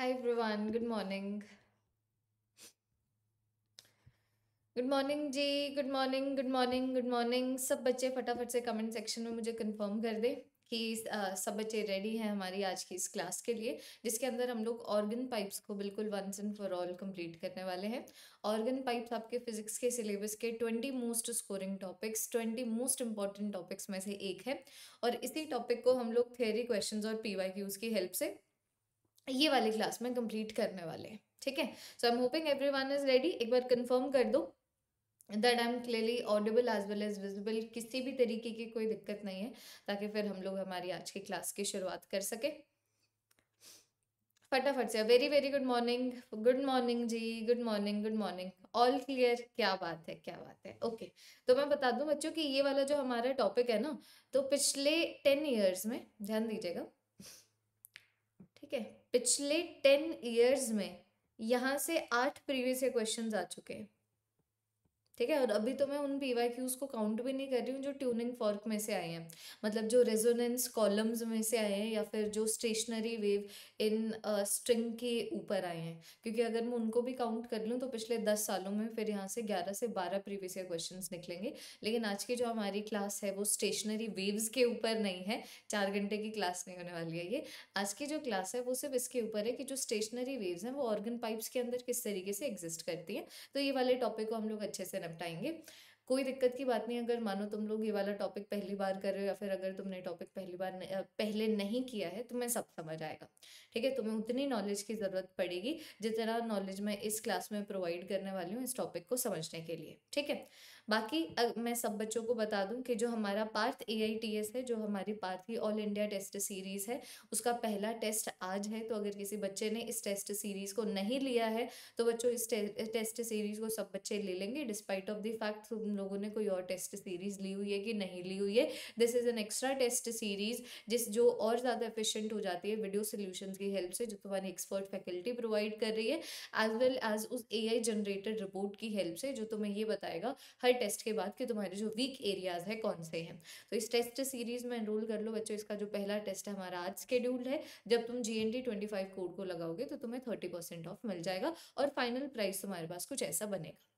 Hi everyone good morning good morning जी good morning good morning good morning सब बच्चे फटाफट से कमेंट सेक्शन में मुझे कंफर्म कर दें कि सब बच्चे रेडी हैं हमारी आज की इस क्लास के लिए जिसके अंदर हम लोग ऑर्गन पाइप्स को बिल्कुल once and for all complete करने वाले हैं ऑर्गन पाइप्स आपके फिजिक्स के सिलेबस के twenty most scoring topics twenty most important topics में से एक है और इसी टॉपिक को हम लोग थेरी क्वेश्चन और पी की हेल्प से ये वाली क्लास में कंप्लीट करने वाले हैं ठीक है so I am hoping everyone is ready एक बार कंफर्म कर दो that I am clearly audible as well as visible किसी भी तरीके की कोई दिक्कत नहीं है ताकि फिर हम लोग हमारी आज की क्लास की शुरुआत कर सके फटाफट से very very good morning good morning जी good morning good morning all clear क्या बात है क्या बात है ओके okay. तो मैं बता दूं बच्चों कि ये वाला जो हमारा टॉपिक है ना तो पिछले टेन ईयर्स में ध्यान दीजिएगा ठीक है पिछले टेन ईयर्स में यहाँ से आठ प्रीवियस ईयर क्वेश्चन आ चुके हैं ठीक है और अभी तो मैं उन पी वाई क्यूज़ को काउंट भी नहीं कर रही हूँ जो ट्यूनिंग फॉर्क में से आए हैं मतलब जो रेजोनेंस कॉलम्स में से आए हैं या फिर जो स्टेशनरी वेव इन स्ट्रिंग के ऊपर आए हैं क्योंकि अगर मैं उनको भी काउंट कर लूँ तो पिछले दस सालों में फिर यहाँ से ग्यारह से बारह प्रीवियस ईयर क्वेश्चन निकलेंगे लेकिन आज की जो हमारी क्लास है वो स्टेशनरी वेव्स के ऊपर नहीं है चार घंटे की क्लास नहीं होने वाली है ये आज की जो क्लास है वो सिर्फ इसके ऊपर है कि जो स्टेशनरी वेव्स हैं वो ऑर्गन पाइप्स के अंदर किस तरीके से एग्जिस्ट करती हैं तो ये वाले टॉपिक को हम लोग अच्छे से रख पाएंगे कोई दिक्कत की बात नहीं अगर मानो तुम लोग ये वाला टॉपिक पहली बार कर रहे हो या फिर अगर तुमने टॉपिक पहली बार न, पहले नहीं किया है तुम्हें सब समझ आएगा ठीक है तुम्हें उतनी नॉलेज की ज़रूरत पड़ेगी जितना नॉलेज मैं इस क्लास में प्रोवाइड करने वाली हूँ इस टॉपिक को समझने के लिए ठीक है बाकी मैं सब बच्चों को बता दूं कि जो हमारा Parth A I T S है जो हमारी पार्थ की ऑल इंडिया टेस्ट सीरीज़ है उसका पहला टेस्ट आज है तो अगर किसी बच्चे ने इस टेस्ट सीरीज़ को नहीं लिया है तो बच्चों इस टेस्ट सीरीज़ को सब बच्चे ले लेंगे डिस्पाइट ऑफ द फैक्ट तुम लोगों ने कोई और टेस्ट सीरीज़ ली हुई है कि नहीं ली हुई है this is an extra test series जिस जो और ज़्यादा एफिशिएंट हो जाती है वीडियो सोल्यूशन की हेल्प से जो तुम्हारी एक्सपर्ट फैकल्टी प्रोवाइड कर रही है एज वेल एज उस ए जनरेटेड रिपोर्ट की हेल्प से जो तुम्हें ये बताएगा हर टेस्ट के बाद कि तुम्हारे जो वीक एरियाज़ है कौन से हैं तो इस टेस्ट सीरीज़ में एनरोल कर लो बच्चों इसका जो पहला टेस्ट है हमारा आज स्केड्यूल्ड है जब तुम G N twenty five code को लगाओगे तो तुम्हें थर्टी परसेंट ऑफ मिल जाएगा और फाइनल प्राइस तुम्हारे पास कुछ ऐसा बनेगा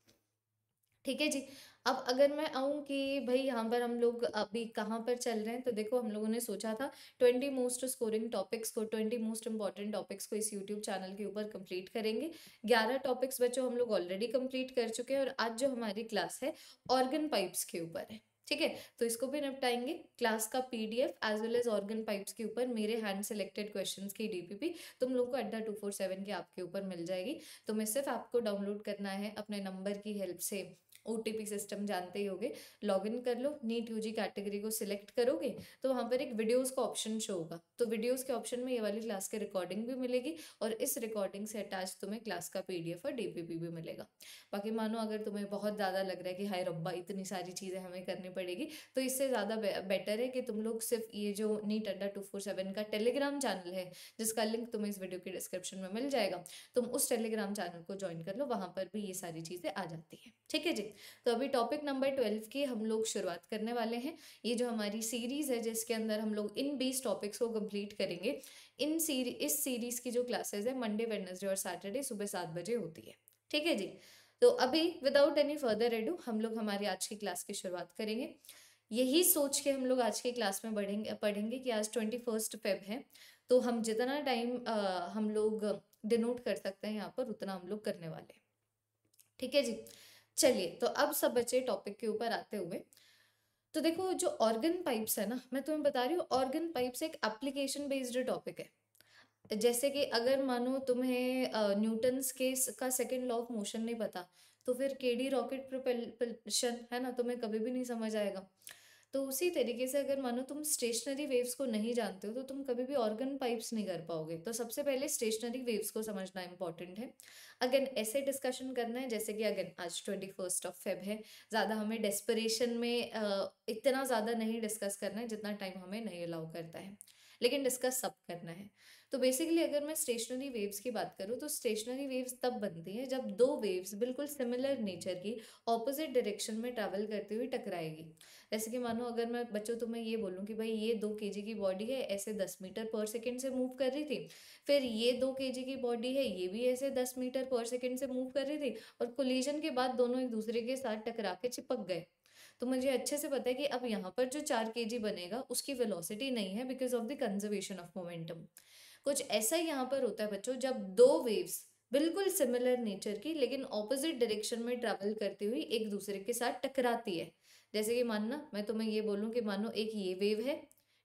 ठीक है जी अब अगर मैं आऊँ कि भाई यहाँ पर हम लोग अभी कहाँ पर चल रहे हैं तो देखो हम लोगों ने सोचा था ट्वेंटी मोस्ट स्कोरिंग टॉपिक्स को ट्वेंटी मोस्ट इंपॉर्टेंट टॉपिक्स को इस यूट्यूब चैनल के ऊपर कंप्लीट करेंगे ग्यारह टॉपिक्स बच्चों हम लोग ऑलरेडी कंप्लीट कर चुके हैं और आज जो हमारी क्लास है ऑर्गन पाइप्स के ऊपर है ठीक है तो इसको भी निपटाएंगे क्लास का P D F as well as organ pipes के ऊपर मेरे हैंड सेलेक्टेड क्वेश्चन की डीपीपी तुम लोग को अड्डा टू फोर सेवन के आपके ऊपर मिल जाएगी तो मैं सिर्फ आपको डाउनलोड करना है अपने नंबर की हेल्प से ओ सिस्टम जानते ही होगे लॉगिन कर लो नीट यू कैटेगरी को सिलेक्ट करोगे तो वहाँ पर एक वीडियोस का ऑप्शन शो होगा तो वीडियोस के ऑप्शन में ये वाली क्लास के रिकॉर्डिंग भी मिलेगी और इस रिकॉर्डिंग से अटैच तुम्हें क्लास का पीडीएफ और डीपीपी भी मिलेगा बाकी मानो अगर तुम्हें बहुत ज़्यादा लग रहा है कि हाय रब्बा इतनी सारी चीज़ें हमें करनी पड़ेगी तो इससे ज़्यादा बेटर है कि तुम लोग सिर्फ ये जो NEET Adda two four seven का टेलीग्राम चैनल है जिसका लिंक तुम्हें इस वीडियो के डिस्क्रिप्शन में मिल जाएगा तुम उस टेलीग्राम चैनल को ज्वाइन कर लो वहाँ पर भी ये सारी चीज़ें आ जाती है ठीक है जी तो अभी टॉपिक नंबर ट्वेल्व की हम लोग शुरुआत करने वाले हैं ये जो हमारी सीरीज़ है जिसके अंदर हम लोग इन बीस टॉपिक्स को कंप्लीट करेंगे इन सीरी इस सीरीज़ की जो क्लासेज है मंडे वेडनेसडे और सैटरडे सुबह सात बजे होती है ठीक है जी तो अभी विदाउट एनी फर्दर एडू हम लोग हमारी आज की क्लास की शुरुआत करेंगे यही सोच के हम लोग आज की क्लास में बढ़ेंगे पढ़ेंगे कि आज ट्वेंटी फर्स्ट फेब है तो हम जितना टाइम हम लोग डिनोट कर सकते हैं यहाँ पर उतना हम लोग करने वाले हैं ठीक है जी चलिए तो अब सब बच्चे टॉपिक के ऊपर आते हुए तो देखो जो ऑर्गन पाइप्स है ना मैं तुम्हें बता रही हूँ ऑर्गन पाइप्स एक एप्लीकेशन बेस्ड टॉपिक है जैसे कि अगर मानो तुम्हें न्यूटन्स के का सेकेंड लॉ ऑफ मोशन नहीं पता तो फिर केडी रॉकेट प्रोपल्शन है ना तुम्हें कभी भी नहीं समझ आएगा तो उसी तरीके से अगर मानो तुम स्टेशनरी वेव्स को नहीं जानते हो तो तुम कभी भी ऑर्गन पाइप्स नहीं कर पाओगे तो सबसे पहले स्टेशनरी वेव्स को समझना इंपॉर्टेंट है अगेन ऐसे डिस्कशन करना है जैसे कि अगेन आज ट्वेंटी फर्स्ट ऑफ फेब है ज़्यादा हमें डेस्परेशन में इतना ज़्यादा नहीं डिस्कस करना है जितना टाइम हमें नहीं अलाउ करता है लेकिन डिस्कस सब करना है तो बेसिकली अगर मैं स्टेशनरी वेव्स की बात करूँ तो स्टेशनरी वेव्स तब बनती हैं जब दो वेव्स बिल्कुल सिमिलर नेचर की ऑपोजिट डायरेक्शन में ट्रैवल करती हुई टकराएगी जैसे कि मानो अगर मैं बच्चों तुम्हें तो ये बोलूँ कि भाई ये दो के की बॉडी है ऐसे दस मीटर पर सेकेंड से मूव कर रही थी फिर ये दो के की बॉडी है ये भी ऐसे दस मीटर पर सेकेंड से मूव कर रही थी और कोलिजन के बाद दोनों एक दूसरे के साथ टकरा के चिपक गए तो मुझे अच्छे से पता है कि अब यहाँ पर जो चार के बनेगा उसकी वेलोसिटी नहीं है because of the conservation of momentum कुछ ऐसा ही यहाँ पर होता है बच्चों जब दो वेव्स बिल्कुल सिमिलर नेचर की लेकिन ऑपोजिट डायरेक्शन में ट्रैवल करती हुई एक दूसरे के साथ टकराती है जैसे कि मानना मैं तुम्हें ये बोलूँ कि मानो एक ये वेव है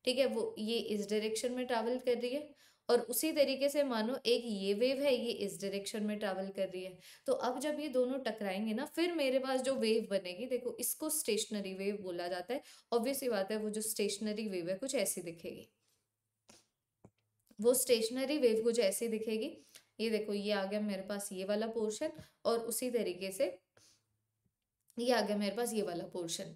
ठीक है वो ये इस डायरेक्शन में ट्रैवल कर रही है और उसी तरीके से मानो एक ये वेव है ये इस डायरेक्शन में ट्रैवल कर रही है तो अब जब ये दोनों टकराएंगे ना फिर मेरे पास जो वेव बनेगी देखो इसको स्टेशनरी वेव बोला जाता है ऑब्वियस ही बात है वो जो स्टेशनरी वेव है कुछ ऐसी दिखेगी वो स्टेशनरी वेव कुछ ऐसी दिखेगी ये देखो ये आ गया मेरे पास ये वाला पोर्शन और उसी तरीके से ये आ गया मेरे पास ये वाला पोर्शन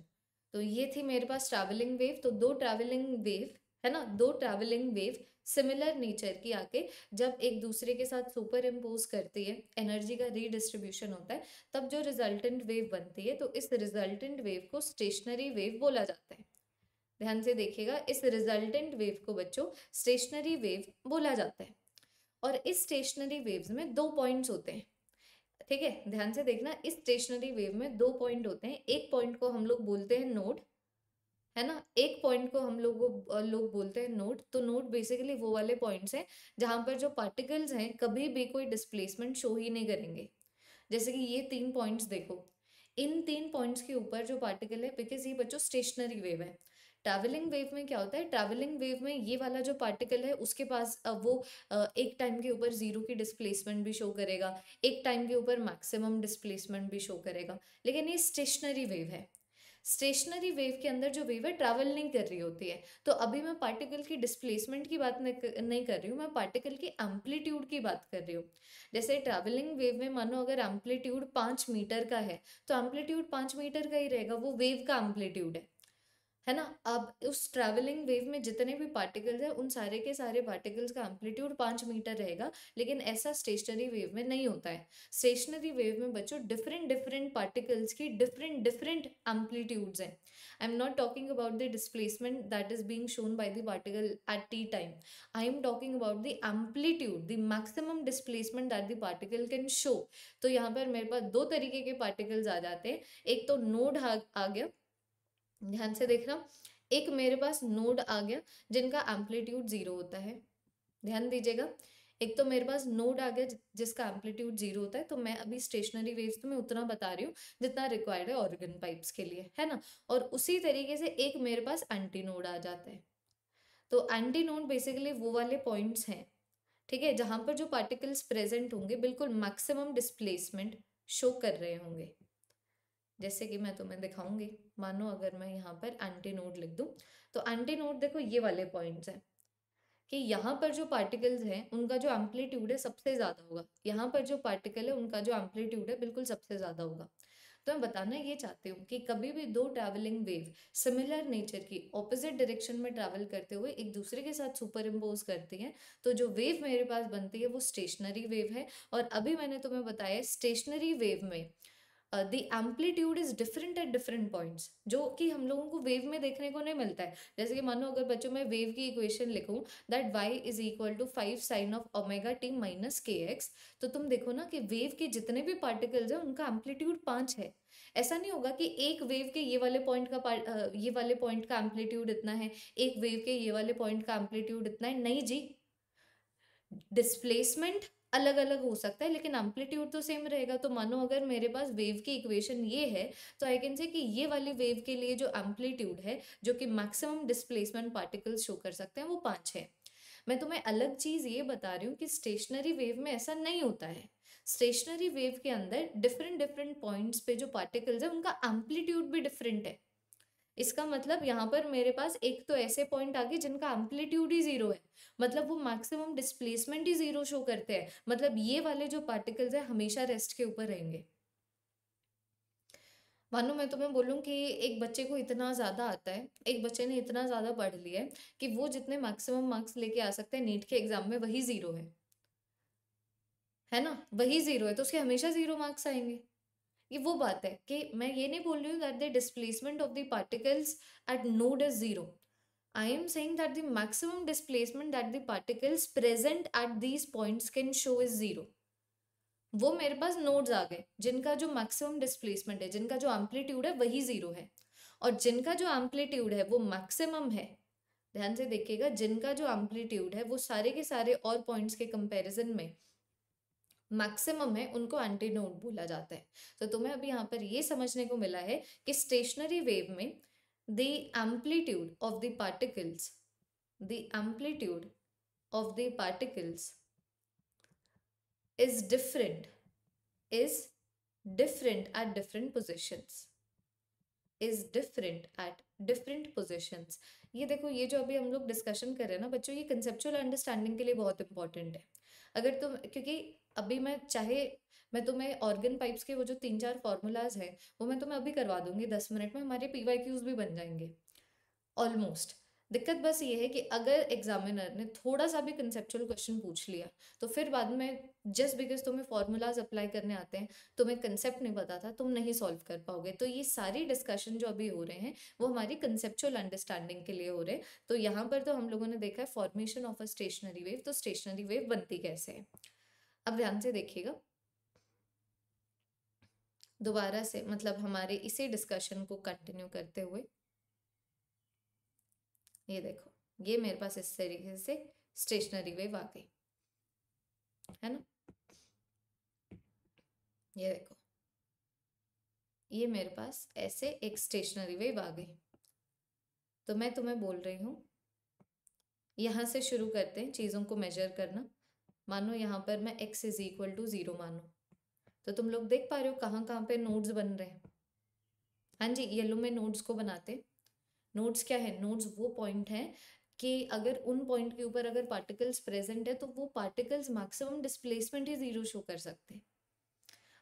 तो ये थी मेरे पास ट्रैवलिंग वेव तो दो ट्रैवलिंग वेव है ना दो ट्रैवलिंग वेव सिमिलर नेचर की आके जब एक दूसरे के साथ सुपर इम्पोज करती है एनर्जी का रीडिस्ट्रीब्यूशन होता है तब जो रिजल्टेंट वेव बनती है तो इस रिजल्टेंट वेव को स्टेशनरी वेव बोला जाता है ध्यान से देखिएगा इस रिजल्टेंट वेव को बच्चों स्टेशनरी वेव बोला जाता है और इस स्टेशनरी वेव्स में दो पॉइंट्स होते हैं ठीक है ध्यान से देखना इस स्टेशनरी वेव में दो पॉइंट होते हैं एक पॉइंट को हम लोग बोलते हैं नोट है ना एक पॉइंट को हम लोग लोग बोलते हैं नोट तो नोट बेसिकली वो वाले पॉइंट्स हैं जहाँ पर जो पार्टिकल्स हैं कभी भी कोई डिस्प्लेसमेंट शो ही नहीं करेंगे जैसे कि ये तीन पॉइंट्स देखो इन तीन पॉइंट्स के ऊपर जो पार्टिकल है बिकॉज ये बच्चों स्टेशनरी वेव है ट्रैवलिंग वेव में क्या होता है ट्रैवलिंग वेव में ये वाला जो पार्टिकल है उसके पास वो एक टाइम के ऊपर जीरो की डिस्प्लेसमेंट भी शो करेगा एक टाइम के ऊपर मैक्सिमम डिस्प्लेसमेंट भी शो करेगा लेकिन ये स्टेशनरी वेव है स्टेशनरी वेव के अंदर जो वेव है ट्रैवल नहीं कर रही होती है तो अभी मैं पार्टिकल की डिस्प्लेसमेंट की बात नहीं कर रही हूँ मैं पार्टिकल की एम्पलीट्यूड की बात कर रही हूँ जैसे ट्रैवलिंग वेव में मानो अगर एम्पलीट्यूड पाँच मीटर का है तो एम्पलीट्यूड पाँच मीटर का ही रहेगा वो वेव का एम्पलीट्यूड है है ना अब उस ट्रैवलिंग वेव में जितने भी पार्टिकल्स हैं उन सारे के सारे पार्टिकल्स का एम्पलीट्यूड पाँच मीटर रहेगा लेकिन ऐसा स्टेशनरी वेव में नहीं होता है स्टेशनरी वेव में बच्चों डिफरेंट डिफरेंट पार्टिकल्स की डिफरेंट डिफरेंट एम्पलीट्यूड्स हैं I am not talking about the displacement that is being shown by the particle at T time I am talking about the amplitude the maximum displacement that the particle can show तो यहाँ पर मेरे पास दो तरीके के particles आ जाते हैं एक तो नोड आ गया ध्यान से देखना एक मेरे पास नोड आ गया जिनका एम्पलीट्यूड जीरो होता है ध्यान दीजिएगा एक तो मेरे पास नोड आ गया जिसका एम्पलीट्यूड जीरो होता है तो मैं अभी स्टेशनरी वेव्स तो मैं उतना बता रही हूँ जितना रिक्वायर्ड है ऑर्गन पाइप्स के लिए है ना और उसी तरीके से एक मेरे पास एंटी नोड आ जाता है तो एंटी नोड बेसिकली वो वाले पॉइंट्स हैं ठीक है जहाँ पर जो पार्टिकल्स प्रेजेंट होंगे बिल्कुल मैक्सिमम डिस्प्लेसमेंट शो कर रहे होंगे जैसे कि मैं तुम्हें दिखाऊंगी मानो अगर मैं यहाँ पर एंटी नोड लिख दूँ तो एंटी नोड देखो ये वाले पॉइंट्स हैं कि यहाँ पर जो पार्टिकल्स हैं उनका जो एम्पलीट्यूड है सबसे ज़्यादा होगा यहाँ पर जो पार्टिकल है उनका जो एम्पलीट्यूड है बिल्कुल सबसे ज़्यादा होगा तो मैं बताना ये चाहती हूँ कि कभी भी दो ट्रैवलिंग वेव सिमिलर नेचर की ऑपोजिट डायरेक्शन में ट्रैवल करते हुए एक दूसरे के साथ सुपर इम्पोज करती हैं तो जो वेव मेरे पास बनती है वो स्टेशनरी वेव है और अभी मैंने तुम्हें बताया स्टेशनरी वेव में the amplitude is different at different points जो कि हम लोगों को वेव में देखने को नहीं मिलता है जैसे कि मानो अगर बच्चों में वेव की इक्वेशन लिखूँ that Y is equal to five sine of omega T minus K X तो तुम देखो ना कि वेव के जितने भी पार्टिकल्स हैं उनका एम्पलीट्यूड पाँच है ऐसा नहीं होगा कि एक वेव के ये वाले पॉइंट का uh, ये वाले पॉइंट का एम्पलीट्यूड इतना है एक वेव के ये वाले पॉइंट का एम्पलीट्यूड इतना है नहीं जी डिस्प्लेसमेंट अलग अलग हो सकता है लेकिन एम्पलीट्यूड तो सेम रहेगा तो मानो अगर मेरे पास वेव की इक्वेशन ये है तो आई कैन से कि ये वाली वेव के लिए जो एम्पलीट्यूड है जो कि मैक्सिमम डिस्प्लेसमेंट पार्टिकल्स शो कर सकते हैं वो पाँच है मैं तुम्हें अलग चीज़ ये बता रही हूँ कि स्टेशनरी वेव में ऐसा नहीं होता है स्टेशनरी वेव के अंदर डिफरेंट डिफरेंट पॉइंट्स पे जो पार्टिकल्स है उनका एम्पलीट्यूड भी डिफरेंट है इसका मतलब यहाँ पर मेरे पास एक तो ऐसे पॉइंट आ गए जिनका एम्पलीट्यूड ही जीरो है मतलब वो मैक्सिमम डिस्प्लेसमेंट ही जीरो शो करते हैं मतलब ये वाले जो पार्टिकल्स है हमेशा रेस्ट के ऊपर रहेंगे मानो मैं तुम्हें बोलूँ कि एक बच्चे को इतना ज़्यादा आता है एक बच्चे ने इतना ज़्यादा पढ़ लिया है कि वो जितने मैक्सिमम मार्क्स लेके आ सकते हैं नीट के एग्जाम में वही ज़ीरो है है ना वही ज़ीरो है तो उसके हमेशा ज़ीरो मार्क्स आएंगे ये वो बात है कि मैं ये नहीं बोल रही हूँ that the displacement of the particles at node is zero I am saying that the maximum displacement that the particles present at these points can show is zero वो मेरे पास नोड्स आ गए जिनका जो मैक्सिमम डिस्प्लेसमेंट है जिनका जो amplitude है वही जीरो है और जिनका जो एम्पलीट्यूड है वो मैक्सिमम है ध्यान से देखिएगा जिनका जो एम्पलीट्यूड है वो सारे के सारे और पॉइंट्स के कंपैरिजन में मैक्सिमम है उनको एंटी नोड बोला जाता है तो तुम्हें अभी यहाँ पर ये समझने को मिला है कि स्टेशनरी वेव में the amplitude of the particles the amplitude of the particles is different is different at different positions is different at different position ये देखो ये जो अभी हम लोग डिस्कशन कर रहे हैं ना बच्चों ये कंसेप्चुअल अंडरस्टैंडिंग के लिए बहुत इंपॉर्टेंट है अगर तुम क्योंकि अभी मैं चाहे मैं तुम्हें ऑर्गन पाइप्स के वो जो तीन चार फार्मूलाज हैं वो मैं तुम्हें अभी करवा दूंगी दस मिनट में हमारे पी वाई क्यूज भी बन जाएंगे ऑलमोस्ट दिक्कत बस ये है कि अगर एग्जामिनर ने थोड़ा सा भी कंसेप्चुअल क्वेश्चन पूछ लिया तो फिर बाद में जस्ट बिकॉज तुम्हें फॉर्मूलाज अप्लाई करने आते हैं तुम्हें कंसेप्ट नहीं पता था तुम नहीं सॉल्व कर पाओगे तो ये सारी डिस्कशन जो अभी हो रहे हैं वो हमारी कंसेप्चुअल अंडरस्टैंडिंग के लिए हो रहे हैं तो यहाँ पर तो हम लोगों ने देखा है formation of a stationary wave तो स्टेशनरी वेव बनती कैसे है अब ध्यान से देखिएगा दोबारा से मतलब हमारे इसी डिस्कशन को कंटिन्यू करते हुए ये देखो ये मेरे पास इस तरीके से स्टेशनरी वेव आ गई है ना ये देखो ये मेरे पास ऐसे एक स्टेशनरी वेव आ गई तो मैं तुम्हें बोल रही हूँ यहाँ से शुरू करते हैं चीज़ों को मेजर करना मानो यहाँ पर मैं X is equal to zero मानो तो तुम लोग देख पा रहे हो कहाँ कहाँ पे नोड्स बन रहे हैं हाँ जी येलो में नोड्स को बनाते नोड्स क्या है नोड्स वो पॉइंट है कि अगर उन पॉइंट के ऊपर अगर पार्टिकल्स प्रेजेंट है तो वो पार्टिकल्स मैक्सिमम डिस्प्लेसमेंट ही ज़ीरो शो कर सकते हैं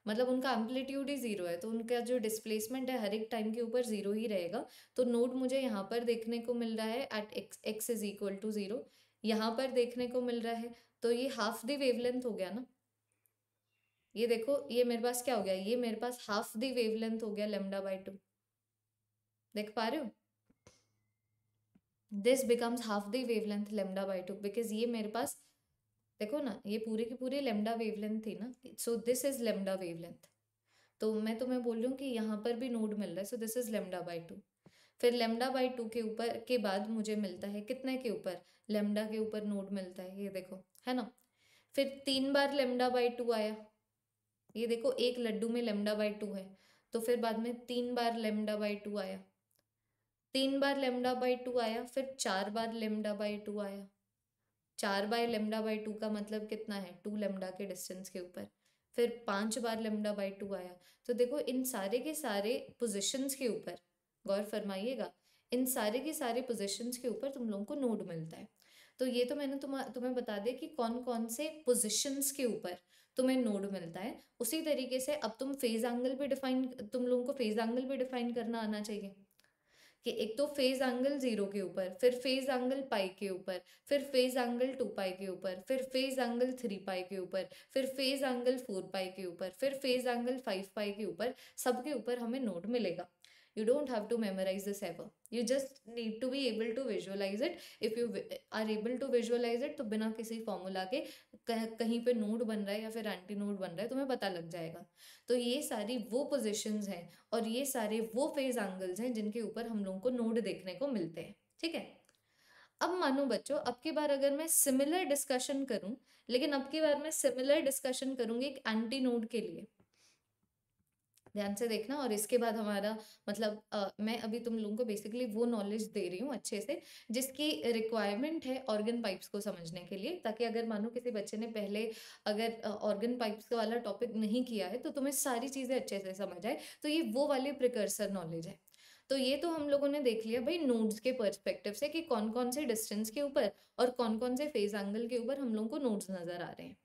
मतलब उनका एम्पलीट्यूड ही ज़ीरो है तो उनका जो डिस्प्लेसमेंट है हर एक टाइम के ऊपर ज़ीरो ही रहेगा तो नोड मुझे यहाँ पर देखने को मिल रहा है at X X is equal to zero यहाँ पर देखने को मिल रहा है तो ये हाफ दी वेवलेंथ हो गया ना ये देखो ये मेरे पास क्या हो गया ये मेरे पास हाफ दी वेवलेंथ हो गया लेमडा बाई टू देख पा रहे हो this becomes half the wavelength lambda by two because ये मेरे पास देखो ना ये पूरे की पूरे लेमडा वेवलेंथ थी ना so this is lambda wavelength तो मैं तुम्हें बोल रही हूँ कि यहाँ पर भी नोड मिल रहा है so this is lambda by two फिर लेमडा बाई टू के ऊपर के बाद मुझे मिलता है कितने के ऊपर लेमडा के ऊपर नोड मिलता है ये देखो है ना फिर तीन बार लेमडा बाई टू आया ये देखो एक लड्डू में लेमडा बाई टू है तो फिर बाद में तीन बार लेमडा बाई टू आया तीन बार लेमडा बाई टू आया फिर चार बार लेमडा बाई टू आया चार बाय लेमडा बाई टू का मतलब कितना है टू लेमडा के डिस्टेंस के ऊपर फिर पांच बार लेमडा बाई टू आया तो देखो इन सारे के सारे पोजिशंस के ऊपर गौर फरमाइएगा इन सारे के सारे पोजिशंस के ऊपर तुम लोगों को नोड मिलता है तो ये तो मैंने तुम तुम्हें बता दिया कि कौन कौन से पोजिशंस के ऊपर तुम्हें नोड मिलता है उसी तरीके से अब तुम फेज एंगल भी डिफाइन तुम लोगों को फेज एंगल भी डिफाइन करना आना चाहिए कि एक तो फेज एंगल जीरो के ऊपर फिर फेज एंगल पाई के ऊपर फिर फेज एंगल टू पाई के ऊपर फिर फेज एंगल थ्री पाई के ऊपर फिर फेज एंगल फोर पाई के ऊपर फिर फेज एंगल फाइव पाई के ऊपर सबके ऊपर हमें नोट मिलेगा you don't have to memorize this ever you just need to be able to visualize it if you are able to visualize it तो बिना किसी फॉर्मूला के कहीं पे node बन रहा है या फिर anti node बन रहा है तुम्हें पता लग जाएगा तो ये सारी वो positions हैं और ये सारे वो phase angles हैं जिनके ऊपर हम लोगों को node देखने को मिलते हैं ठीक है अब मानो बच्चों अब की बार अगर मैं सिमिलर डिस्कशन करूं लेकिन अब की बार मैं सिमिलर डिस्कशन करूंगी एक एंटी नोड के लिए ध्यान से देखना और इसके बाद हमारा मतलब आ, मैं अभी तुम लोगों को बेसिकली वो नॉलेज दे रही हूँ अच्छे से जिसकी रिक्वायरमेंट है ऑर्गन पाइप्स को समझने के लिए ताकि अगर मानो किसी बच्चे ने पहले अगर ऑर्गन पाइप्स वाला टॉपिक नहीं किया है तो तुम्हें सारी चीज़ें अच्छे से समझ आए तो ये वो वाले प्रिकर्सर नॉलेज है तो ये तो हम लोगों ने देख लिया भाई नोड्स के पर्सपेक्टिव से कि कौन कौन से डिस्टेंस के ऊपर और कौन कौन से फेज एंगल के ऊपर हम लोगों को नोड्स नज़र आ रहे हैं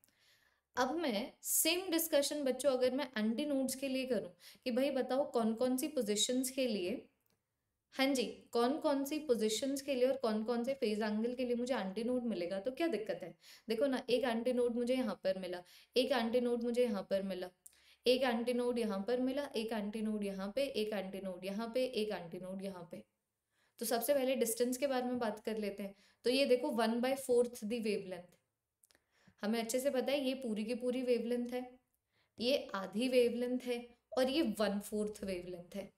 अब मैं सेम डिस्कशन बच्चों अगर मैं एंटी नोड्स के लिए करूं कि भाई बताओ कौन कौन सी पोजीशंस के लिए हाँ जी कौन कौन सी पोजीशंस के लिए और कौन कौन से फेज एंगल के लिए मुझे एंटी नोड मिलेगा तो क्या दिक्कत है देखो ना एक एंटी नोड मुझे यहाँ पर मिला एक एंटी नोड मुझे यहाँ पर मिला एक एंटी नोड यहाँ पर मिला एक एंटी नोड यहाँ पे एक एंटी नोड यहाँ पे एक एंटी नोड यहाँ पे तो सबसे पहले डिस्टेंस के बारे में बात कर लेते हैं तो ये देखो one by fourth the wavelength हमें अच्छे से पता है ये पूरी की पूरी वेवलेंथ है ये आधी वेवलेंथ है और ये वन फोर्थ वेवलेंथ है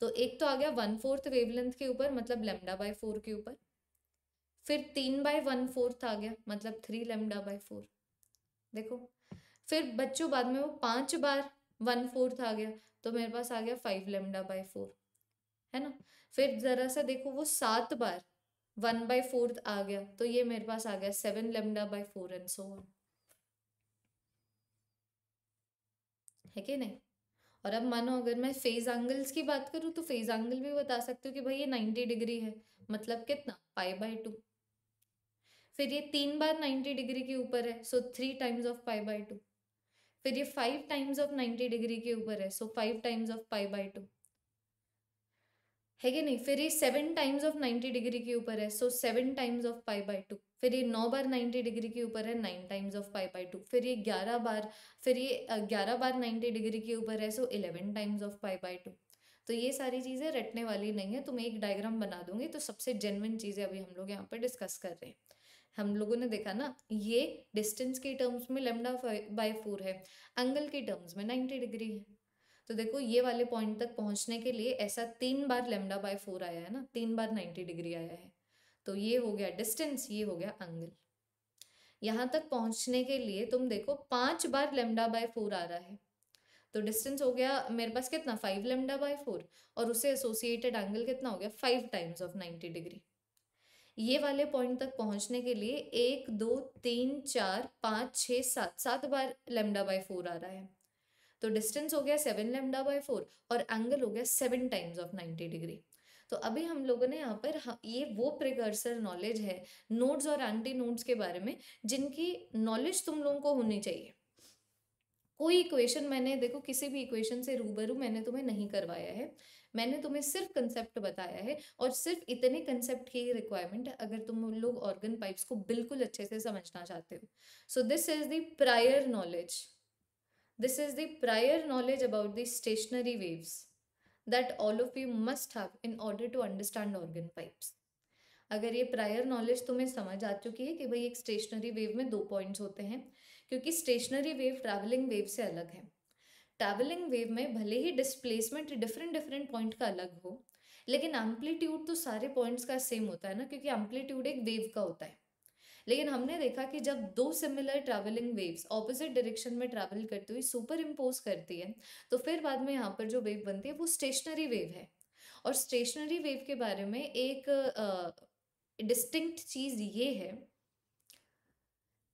तो एक तो आ गया वन फोर्थ वेवलेंथ के ऊपर मतलब लेमडा बाय फोर के ऊपर फिर तीन बाय वन फोर्थ आ गया मतलब थ्री लेमडा बाय फोर देखो फिर बच्चों बाद में वो पांच बार वन फोर्थ आ गया तो मेरे पास आ गया फाइव लेमडा बाय फोर है ना फिर जरा सा देखो वो सात बार वन बाई फोर्थ आ गया तो ये मेरे पास आ गया seven lambda by four and so one है कि नहीं और अब मानो अगर मैं फेज एंगल्स की बात करूँ तो फेज एंगल भी बता सकती हूँ कि भाई ये नाइन्टी डिग्री है मतलब कितना पाई बाई टू फिर ये तीन बार नाइन्टी डिग्री के ऊपर है so three times of pi by two फिर ये five times of ninety degree के ऊपर है so five times of pi by two है कि नहीं फिर ये seven times of ninety degree के ऊपर है so seven times of pi by two फिर ये नौ बार नाइन्टी डिग्री के ऊपर है nine times of pi by two फिर ये ग्यारह बार फिर ये ग्यारह बार नाइन्टी डिग्री के ऊपर है so eleven times of pi by two तो ये सारी चीज़ें रटने वाली नहीं है तो मैं एक डायग्राम बना दूंगी तो सबसे जेनविन चीज़ें अभी हम लोग यहाँ पर डिस्कस कर रहे हैं हम लोगों ने देखा ना ये डिस्टेंस के टर्म्स में लेमडा बाई फोर है एंगल के टर्म्स में नाइन्टी डिग्री है तो देखो ये वाले पॉइंट तक पहुंचने के लिए ऐसा तीन बार लेमडा बाय फोर आया है ना तीन बार नाइन्टी डिग्री आया है तो ये हो गया डिस्टेंस ये हो गया एंगल यहाँ तक पहुँचने के लिए तुम देखो पाँच बार लेमडा बाय फोर आ रहा है तो डिस्टेंस हो गया मेरे पास कितना फाइव लेमडा बाय फोर और उससे एसोसिएटेड एंगल कितना हो गया five times of ninety degree ये वाले पॉइंट तक पहुंचने के लिए एक दो तीन चार पाँच छः सात सात बार लेमडा बाय फोर आ रहा है तो डिस्टेंस हो गया सेवन लेमडा बाय फोर और एंगल हो गया seven times of ninety degree तो अभी हम लोगों ने यहाँ पर ये वो प्रिकर्सर नॉलेज है नोट्स और एंटी नोट्स के बारे में जिनकी नॉलेज तुम लोगों को होनी चाहिए कोई इक्वेशन मैंने देखो किसी भी इक्वेशन से रूबरू मैंने तुम्हें नहीं करवाया है मैंने तुम्हें सिर्फ कंसेप्ट बताया है और सिर्फ इतने कंसेप्ट की रिक्वायरमेंट है अगर तुम लोग ऑर्गन पाइप्स को बिल्कुल अच्छे से समझना चाहते हो so this is the prior knowledge This is the prior knowledge about the stationary waves that all of you must have in order to understand organ pipes. अगर ये प्रायर नॉलेज तुम्हें समझ आ चुकी है कि भाई एक स्टेशनरी वेव में दो पॉइंट्स होते हैं क्योंकि स्टेशनरी वेव ट्रैवलिंग वेव से अलग है ट्रैवलिंग वेव में भले ही डिस्प्लेसमेंट डिफरेंट डिफरेंट पॉइंट का अलग हो लेकिन एम्पलीट्यूड तो सारे पॉइंट्स का सेम होता है ना क्योंकि एम्पलीट्यूड एक वेव का होता है लेकिन हमने देखा कि जब दो similar travelling waves opposite direction में ट्रैवल करती हुई सुपर इम्पोज करती है तो फिर बाद में यहाँ पर जो वेव बनती है वो स्टेशनरी वेव है और स्टेशनरी वेव के बारे में एक डिस्टिंक्ट चीज़ ये है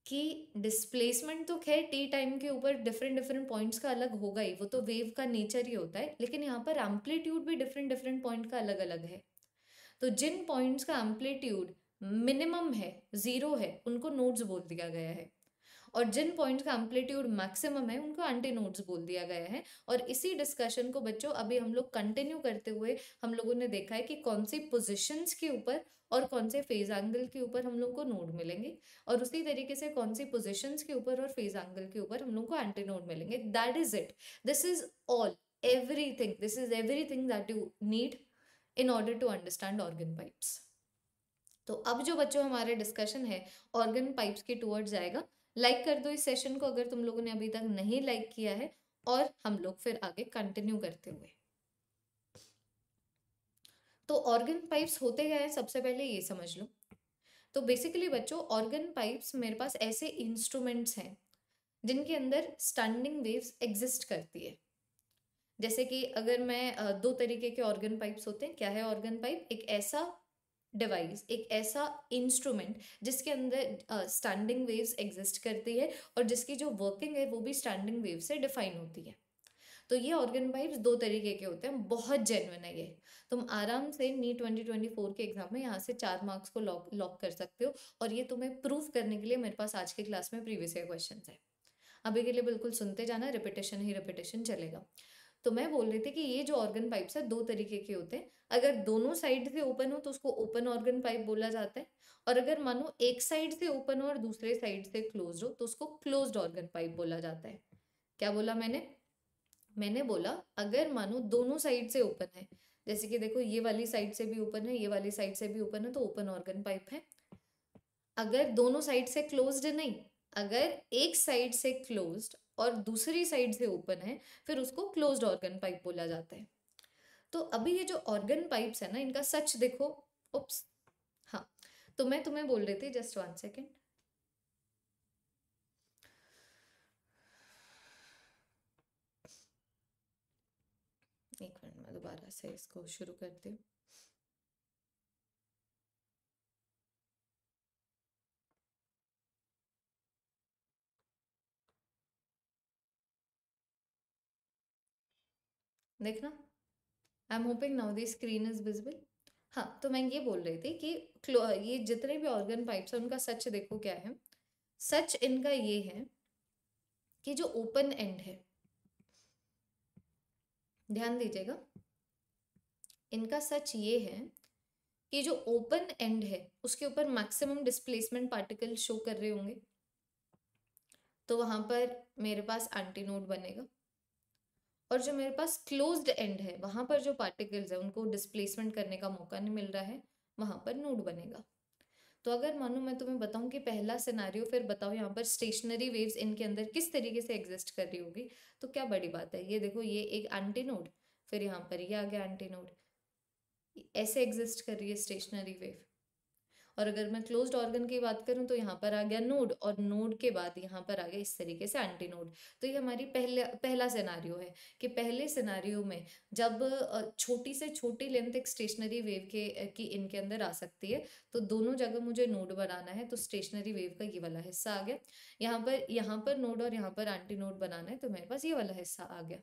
कि डिस्प्लेसमेंट तो खैर टी टाइम के ऊपर डिफरेंट डिफरेंट पॉइंट्स का अलग होगा ही वो तो वेव का नेचर ही होता है लेकिन यहाँ पर एम्पलीट्यूड भी डिफरेंट डिफरेंट पॉइंट का अलग अलग है तो जिन पॉइंट्स का एम्पलीट्यूड मिनिमम है ज़ीरो है उनको नोट्स बोल दिया गया है और जिन पॉइंट्स का एम्पलीट्यूड मैक्सिमम है उनको एंटी नोट्स बोल दिया गया है और इसी डिस्कशन को बच्चों अभी हम लोग कंटिन्यू करते हुए हम लोगों ने देखा है कि कौन सी पोजिशंस के ऊपर और कौन से फेज एंगल के ऊपर हम लोग को नोड मिलेंगे और उसी तरीके से कौन सी पोजिशंस के ऊपर और फेज एंगल के ऊपर हम लोग को एंटी नोड मिलेंगे that is it this is all thing this is thing that you need in order to understand organ pipes तो अब जो बच्चों हमारे डिस्कशन है ऑर्गन पाइप्स के टूवर्ड जाएगा लाइक कर दो इस सेशन को अगर तुम लोगों ने अभी तक नहीं लाइक किया है और हम लोग फिर आगे कंटिन्यू करते हुए तो ऑर्गन पाइप्स होते क्या है सबसे पहले ये समझ लो तो बेसिकली बच्चों ऑर्गन पाइप्स मेरे पास ऐसे इंस्ट्रूमेंट्स हैं जिनके अंदर स्टैंडिंग वेव्स एग्जिस्ट करती है जैसे कि अगर मैं दो तरीके के ऑर्गन पाइप्स होते हैं क्या है ऑर्गन पाइप एक ऐसा डिवाइस एक ऐसा इंस्ट्रूमेंट जिसके अंदर स्टैंडिंग वेव्स एग्जिस्ट करती है और जिसकी जो वर्किंग है वो भी स्टैंडिंग वेव से डिफाइन होती है तो ये ऑर्गन पाइप्स दो तरीके के होते हैं बहुत जेनवन है ये तुम आराम से नी ट्वेंटी ट्वेंटी फोर के एग्जाम में यहाँ से चार मार्क्स को लॉक लॉक कर सकते हो और ये तुम्हें प्रूव करने के लिए मेरे पास आज के क्लास में प्रीवियस ईयर क्वेश्चन है अभी के लिए बिल्कुल सुनते जाना रिपीटेशन ही रिपीटेशन चलेगा तो मैं बोल रही थी कि ये जो ऑर्गन पाइप्स है दो तरीके के होते हैं अगर दोनों साइड से ओपन हो तो उसको ओपन ऑर्गन पाइप बोला जाता है और अगर मानो एक साइड से ओपन हो और दूसरे साइड से क्लोज हो तो उसको क्लोज ऑर्गन पाइप बोला जाता है क्या बोला मैंने मैंने बोला अगर मानो दोनों साइड से ओपन है जैसे कि देखो ये वाली साइड से भी ओपन है ये वाली साइड से भी ओपन है तो ओपन ऑर्गन पाइप है अगर दोनों साइड से क्लोज्ड नहीं अगर एक साइड से क्लोज्ड और दूसरी साइड से ओपन है फिर उसको क्लोज्ड ऑर्गन पाइप बोला जाता है तो अभी ये जो ऑर्गन पाइप्स है ना इनका सच देखो उप्स हाँ तो मैं तुम्हें बोल रही थी जस्ट वन सेकेंड एक मिनट मैं दोबारा से इसको शुरू करती हूँ देखना I am hoping now the screen is visible हाँ तो मैं ये बोल रही थी कि ये जितने भी ऑर्गन पाइप्स हैं उनका सच देखो क्या है सच इनका ये है कि जो ओपन एंड है ध्यान दीजिएगा इनका सच ये है कि जो ओपन एंड है उसके ऊपर मैक्सिमम डिस्प्लेसमेंट पार्टिकल शो कर रहे होंगे तो वहां पर मेरे पास एंटीनोड बनेगा और जो मेरे पास क्लोज्ड एंड है वहाँ पर जो पार्टिकल्स है उनको डिस्प्लेसमेंट करने का मौका नहीं मिल रहा है वहाँ पर नोड बनेगा तो अगर मानो मैं तुम्हें बताऊं कि पहला सिनारियो फिर बताओ यहाँ पर स्टेशनरी वेव्स इनके अंदर किस तरीके से एग्जिस्ट कर रही होगी तो क्या बड़ी बात है ये देखो ये एक नोड फिर यहाँ पर ये आ गया एंटीनोड ऐसे एग्जिस्ट कर रही है स्टेशनरी वेव और अगर मैं क्लोज्ड ऑर्गन की बात करूँ तो यहाँ पर आ गया नोड और नोड के बाद यहाँ पर आ गया इस तरीके से एंटी नोड तो ये हमारी पहले पहला सिनारियो है कि पहले सिनारियो में जब छोटी से छोटी लेंथ एक स्टेशनरी वेव के की इनके अंदर आ सकती है तो दोनों जगह मुझे नोड बनाना है तो स्टेशनरी वेव का ये वाला हिस्सा आ गया यहाँ पर यहाँ पर नोड और यहाँ पर एंटी नोड बनाना है तो मेरे पास ये वाला हिस्सा आ गया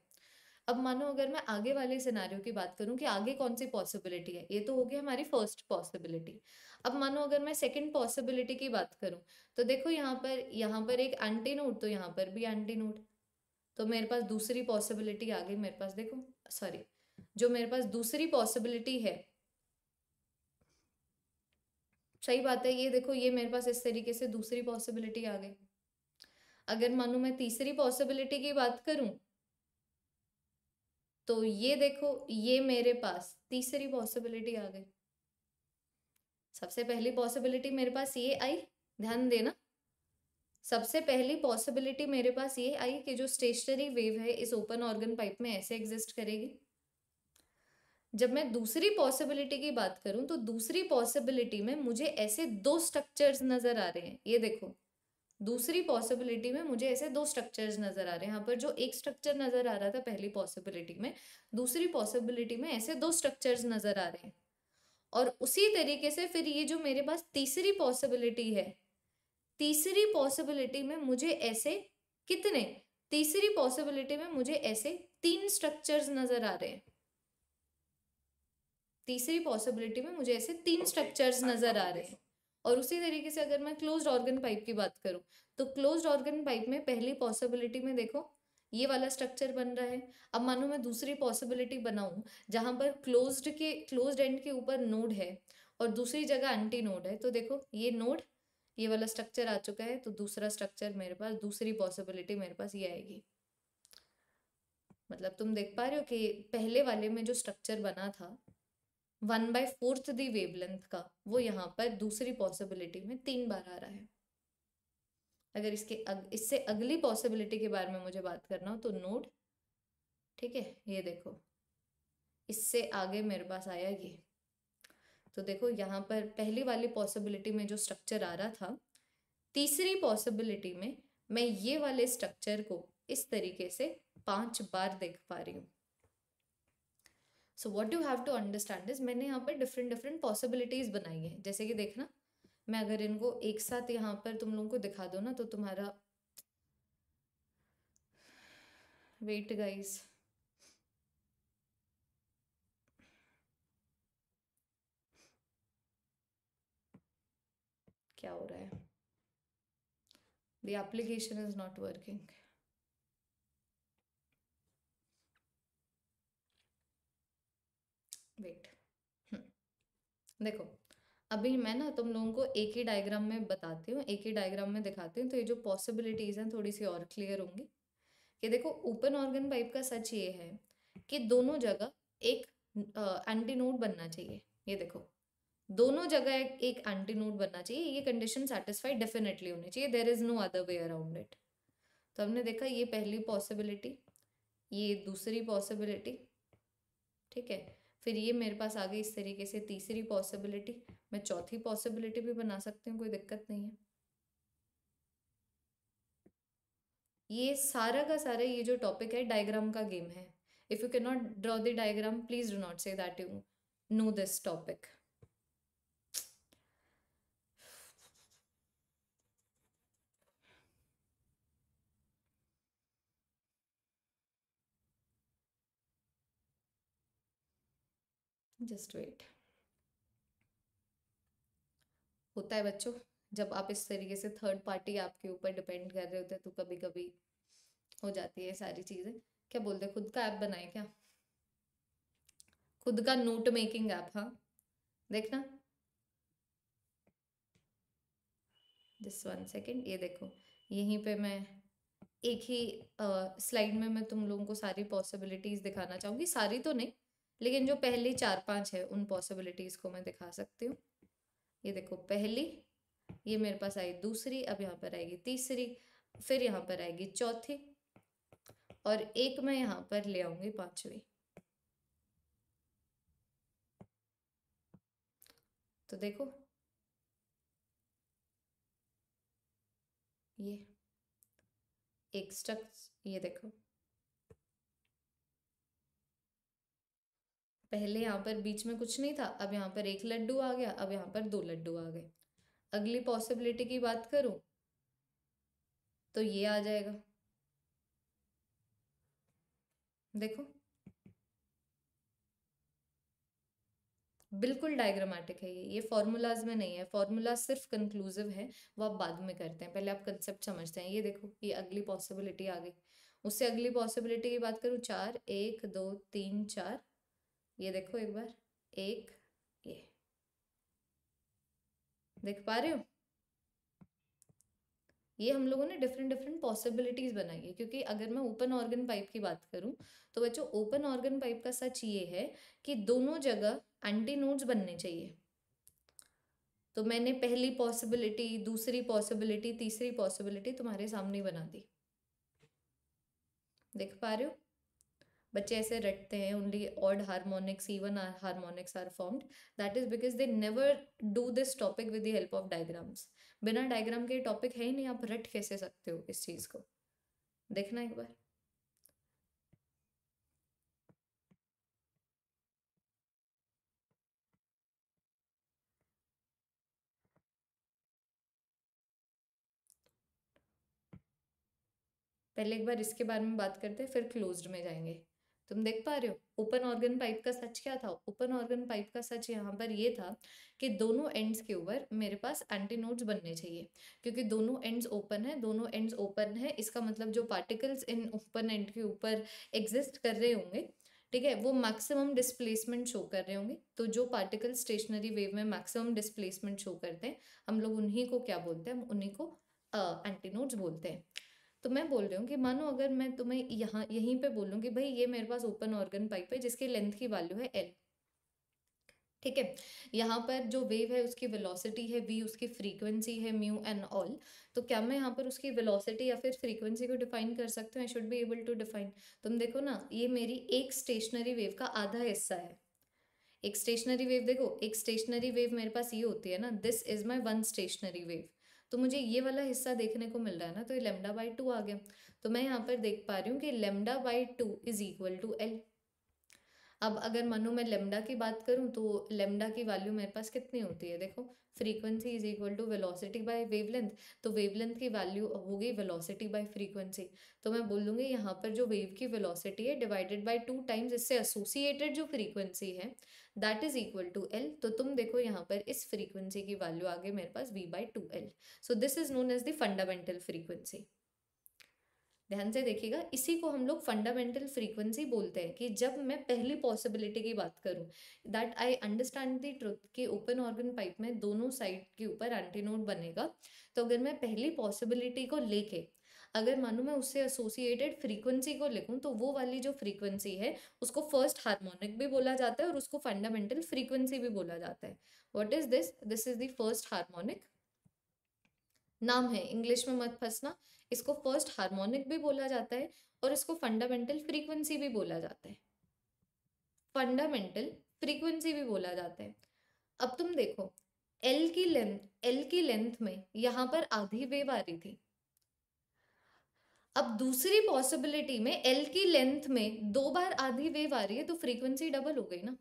अब मानो अगर मैं आगे वाले सिनारियों की बात करूं कि आगे कौन सी पॉसिबिलिटी है ये तो होगी हमारी फर्स्ट पॉसिबिलिटी अब मानो अगर मैं सेकंड पॉसिबिलिटी की बात करूं तो देखो यहाँ पर यहाँ पर एक एंटी नोट तो यहाँ पर भी एंटी नोट तो मेरे पास दूसरी पॉसिबिलिटी आ गई मेरे पास देखो सॉरी जो मेरे पास दूसरी पॉसिबिलिटी है सही बात है ये देखो ये मेरे पास इस तरीके से दूसरी पॉसिबिलिटी आ गई अगर मानो मैं तीसरी पॉसिबिलिटी की बात करूं तो ये देखो ये मेरे पास तीसरी पॉसिबिलिटी आ गई सबसे पहली पॉसिबिलिटी मेरे पास ये आई ध्यान देना सबसे पहली पॉसिबिलिटी मेरे पास ये आई कि जो स्टेशनरी वेव है इस ओपन ऑर्गन पाइप में ऐसे एग्जिस्ट करेगी जब मैं दूसरी पॉसिबिलिटी की बात करूं तो दूसरी पॉसिबिलिटी में मुझे ऐसे दो स्ट्रक्चर्स नज़र आ रहे हैं ये देखो दूसरी पॉसिबिलिटी में मुझे ऐसे दो स्ट्रक्चर्स नज़र आ रहे हैं यहाँ पर जो एक स्ट्रक्चर नज़र आ रहा था पहली पॉसिबिलिटी में दूसरी पॉसिबिलिटी में ऐसे दो स्ट्रक्चर्स नज़र आ रहे हैं और उसी तरीके से फिर ये जो मेरे पास तीसरी पॉसिबिलिटी है तीसरी पॉसिबिलिटी में मुझे ऐसे कितने तीसरी पॉसिबिलिटी में मुझे ऐसे तीन स्ट्रक्चर्स नज़र आ रहे हैं तीसरी पॉसिबिलिटी में मुझे ऐसे तीन स्ट्रक्चर्स नज़र आ रहे हैं और उसी तरीके से अगर मैं क्लोज्ड ऑर्गन पाइप की बात करूँ तो क्लोज्ड ऑर्गन पाइप में पहली पॉसिबिलिटी में देखो ये वाला स्ट्रक्चर बन रहा है अब मानो मैं दूसरी पॉसिबिलिटी बनाऊं जहाँ पर क्लोज्ड के क्लोज्ड एंड के ऊपर नोड है और दूसरी जगह एंटी नोड है तो देखो ये नोड ये वाला स्ट्रक्चर आ चुका है तो दूसरा स्ट्रक्चर मेरे पास दूसरी पॉसिबिलिटी मेरे पास ये आएगी मतलब तुम देख पा रहे हो कि पहले वाले में जो स्ट्रक्चर बना था one by fourth the wavelength का वो यहाँ पर दूसरी पॉसिबिलिटी में तीन बार आ रहा है अगर इसके अग, इससे अगली पॉसिबिलिटी के बारे में मुझे बात करना हो तो नोट ठीक है ये देखो इससे आगे मेरे पास आया ये तो देखो यहाँ पर पहली वाली पॉसिबिलिटी में जो स्ट्रक्चर आ रहा था तीसरी पॉसिबिलिटी में मैं ये वाले स्ट्रक्चर को इस तरीके से पांच बार देख पा रही हूँ so what you have to understand is मैंने यहाँ पर डिफरेंट डिफरेंट पॉसिबिलिटीज़ बनाई है जैसे कि देखना मैं अगर इनको एक साथ यहाँ पर तुम लोगों को दिखा दो ना तो तुम्हारा वेट गाइज क्या हो रहा है the application is not working देखो अभी मैं ना तुम लोगों को एक ही डायग्राम में बताती हूँ एक ही डायग्राम में दिखाती हूँ तो ये जो पॉसिबिलिटीज़ हैं थोड़ी सी और क्लियर होंगी कि देखो ओपन ऑर्गन पाइप का सच ये है कि दोनों जगह एक एंटी नोड बनना चाहिए ये देखो दोनों जगह एक, एंटी नोड बनना चाहिए ये कंडीशन सेटिस्फाइड डेफिनेटली होनी चाहिए there is no other way around it तो हमने देखा ये पहली पॉसिबिलिटी ये दूसरी पॉसिबिलिटी ठीक है फिर ये मेरे पास आ गई इस तरीके से तीसरी पॉसिबिलिटी मैं चौथी पॉसिबिलिटी भी बना सकती हूँ कोई दिक्कत नहीं है ये सारा का सारा ये जो टॉपिक है डायग्राम का गेम है if you can not draw the diagram please do not say that you know this topic just wait होता है बच्चों जब आप इस तरीके से थर्ड पार्टी आपके ऊपर डिपेंड कर रहे होते हैं तो कभी कभी हो जाती है सारी चीज़ें क्या बोलते हैं खुद का ऐप बनाए क्या खुद का नोट मेकिंग ऐप हाँ देखना जस्ट वन सेकेंड ये देखो यहीं पे मैं एक ही स्लाइड में मैं तुम लोगों को सारी पॉसिबिलिटीज़ दिखाना चाहूंगी सारी तो नहीं लेकिन जो पहली चार पांच है उन पॉसिबिलिटीज़ को मैं दिखा सकती हूँ ये देखो पहली ये मेरे पास आई दूसरी अब यहाँ पर आएगी तीसरी फिर यहाँ पर आएगी चौथी और एक मैं यहाँ पर ले आऊंगी पांचवी तो देखो ये एक स्टक ये देखो पहले यहाँ पर बीच में कुछ नहीं था अब यहाँ पर एक लड्डू आ गया अब यहाँ पर दो लड्डू आ गए अगली पॉसिबिलिटी की बात करूँ तो ये आ जाएगा देखो बिल्कुल डायग्रामेटिक है ये ये फॉर्मूलाज में नहीं है फॉर्मूला सिर्फ कंक्लूसिव है वो आप बाद में करते हैं पहले आप कंसेप्ट समझते हैं ये देखो ये अगली पॉसिबिलिटी आ गई उससे अगली पॉसिबिलिटी की बात करूँ चार एक दो तीन चार ये देखो एक बार एक ये देख पा रहे हो ये हम लोगों ने डिफरेंट डिफरेंट पॉसिबिलिटीज़ बनाई है क्योंकि अगर मैं ओपन ऑर्गन पाइप की बात करूं तो बच्चों ओपन ऑर्गन पाइप का सच ये है कि दोनों जगह एंटी नोड्स बनने चाहिए तो मैंने पहली पॉसिबिलिटी दूसरी पॉसिबिलिटी तीसरी पॉसिबिलिटी तुम्हारे सामने बना दी देख पा रहे हो बच्चे ऐसे रटते हैं only odd harmonics even harmonics are formed that is because they never do this topic with the help of diagrams बिना डायग्राम के टॉपिक है ही नहीं आप रट कैसे सकते हो इस चीज़ को देखना एक बार पहले एक बार इसके बारे में बात करते हैं फिर क्लोज्ड में जाएंगे तुम देख पा रहे हो ओपन ऑर्गन पाइप का सच क्या था ओपन ऑर्गन पाइप का सच यहाँ पर ये था कि दोनों एंड्स के ऊपर मेरे पास एंटीनोड्स बनने चाहिए क्योंकि दोनों एंड्स ओपन है दोनों एंड्स ओपन है इसका मतलब जो पार्टिकल्स इन ओपन एंड के ऊपर एग्जिस्ट कर रहे होंगे ठीक है वो मैक्सिमम डिस्प्लेसमेंट शो कर रहे होंगे तो जो पार्टिकल स्टेशनरी वेव में मैक्सिमम डिस्प्लेसमेंट शो करते हैं हम लोग उन्हीं को क्या बोलते हैं हम उन्हीं को एंटीनोड्स uh, बोलते हैं तो मैं बोल रही हूँ कि मानो अगर मैं तुम्हें यहाँ यहीं पे बोलूँ कि भाई ये मेरे पास ओपन ऑर्गन पाइप है जिसकी लेंथ की वैल्यू है एल ठीक है यहाँ पर जो वेव है उसकी वेलोसिटी है वी उसकी फ्रीक्वेंसी है म्यू एंड ऑल तो क्या मैं यहाँ पर उसकी वेलोसिटी या फिर फ्रीक्वेंसी को डिफाइन कर सकती हूँ I should be able to define तुम देखो ना ये मेरी एक स्टेशनरी वेव का आधा हिस्सा है एक स्टेशनरी वेव देखो एक स्टेशनरी वेव मेरे पास ये होती है ना this is my one stationary wave तो मुझे ये वाला हिस्सा देखने को मिल रहा है ना तो ये लेमडा बाई टू आ गया तो मैं यहाँ पर देख पा रही हूँ कि lambda by two is equal to L अब अगर मानो मैं लेमडा की बात करूँ तो लेमडा की वैल्यू मेरे पास कितनी होती है देखो frequency is equal to velocity by wavelength तो वेवलेंथ की वैल्यू होगी वेलोसिटी बाय फ्रीक्वेंसी तो मैं बोल दूँगी यहाँ पर जो वेव की वेलोसिटी है डिवाइडेड बाय टू टाइम्स इससे एसोसिएटेड जो फ्रीक्वेंसी है that is equal to L तो तुम देखो यहाँ पर इस फ्रीक्वेंसी की वैल्यू आ गई मेरे पास V by two L so this is known as the fundamental frequency ध्यान से देखिएगा इसी को हम लोग फंडामेंटल फ्रीक्वेंसी बोलते हैं कि जब मैं पहली पॉसिबिलिटी की बात करूं that I understand the truth कि ओपन ऑर्गन पाइप में दोनों साइड के ऊपर एंटीनोड बनेगा तो अगर मैं पहली पॉसिबिलिटी को लेके अगर मानो मैं उससे एसोसिएटेड फ्रीक्वेंसी को लिखूँ तो वो वाली जो फ्रीक्वेंसी है उसको फर्स्ट हारमोनिक भी बोला जाता है और उसको फंडामेंटल फ्रीक्वेंसी भी बोला जाता है what is this this is the first harmonic नाम है इंग्लिश में मत फंसना इसको फर्स्ट हार्मोनिक भी बोला जाता है और इसको फंडामेंटल फ्रीक्वेंसी भी बोला जाता है फंडामेंटल फ्रीक्वेंसी भी बोला जाता है अब तुम देखो एल की लेंथ एल की लेंथ में यहाँ पर आधी वेव आ रही थी अब दूसरी पॉसिबिलिटी में एल की लेंथ में दो बार आधी वेव आ रही है तो फ्रीक्वेंसी डबल हो गई ना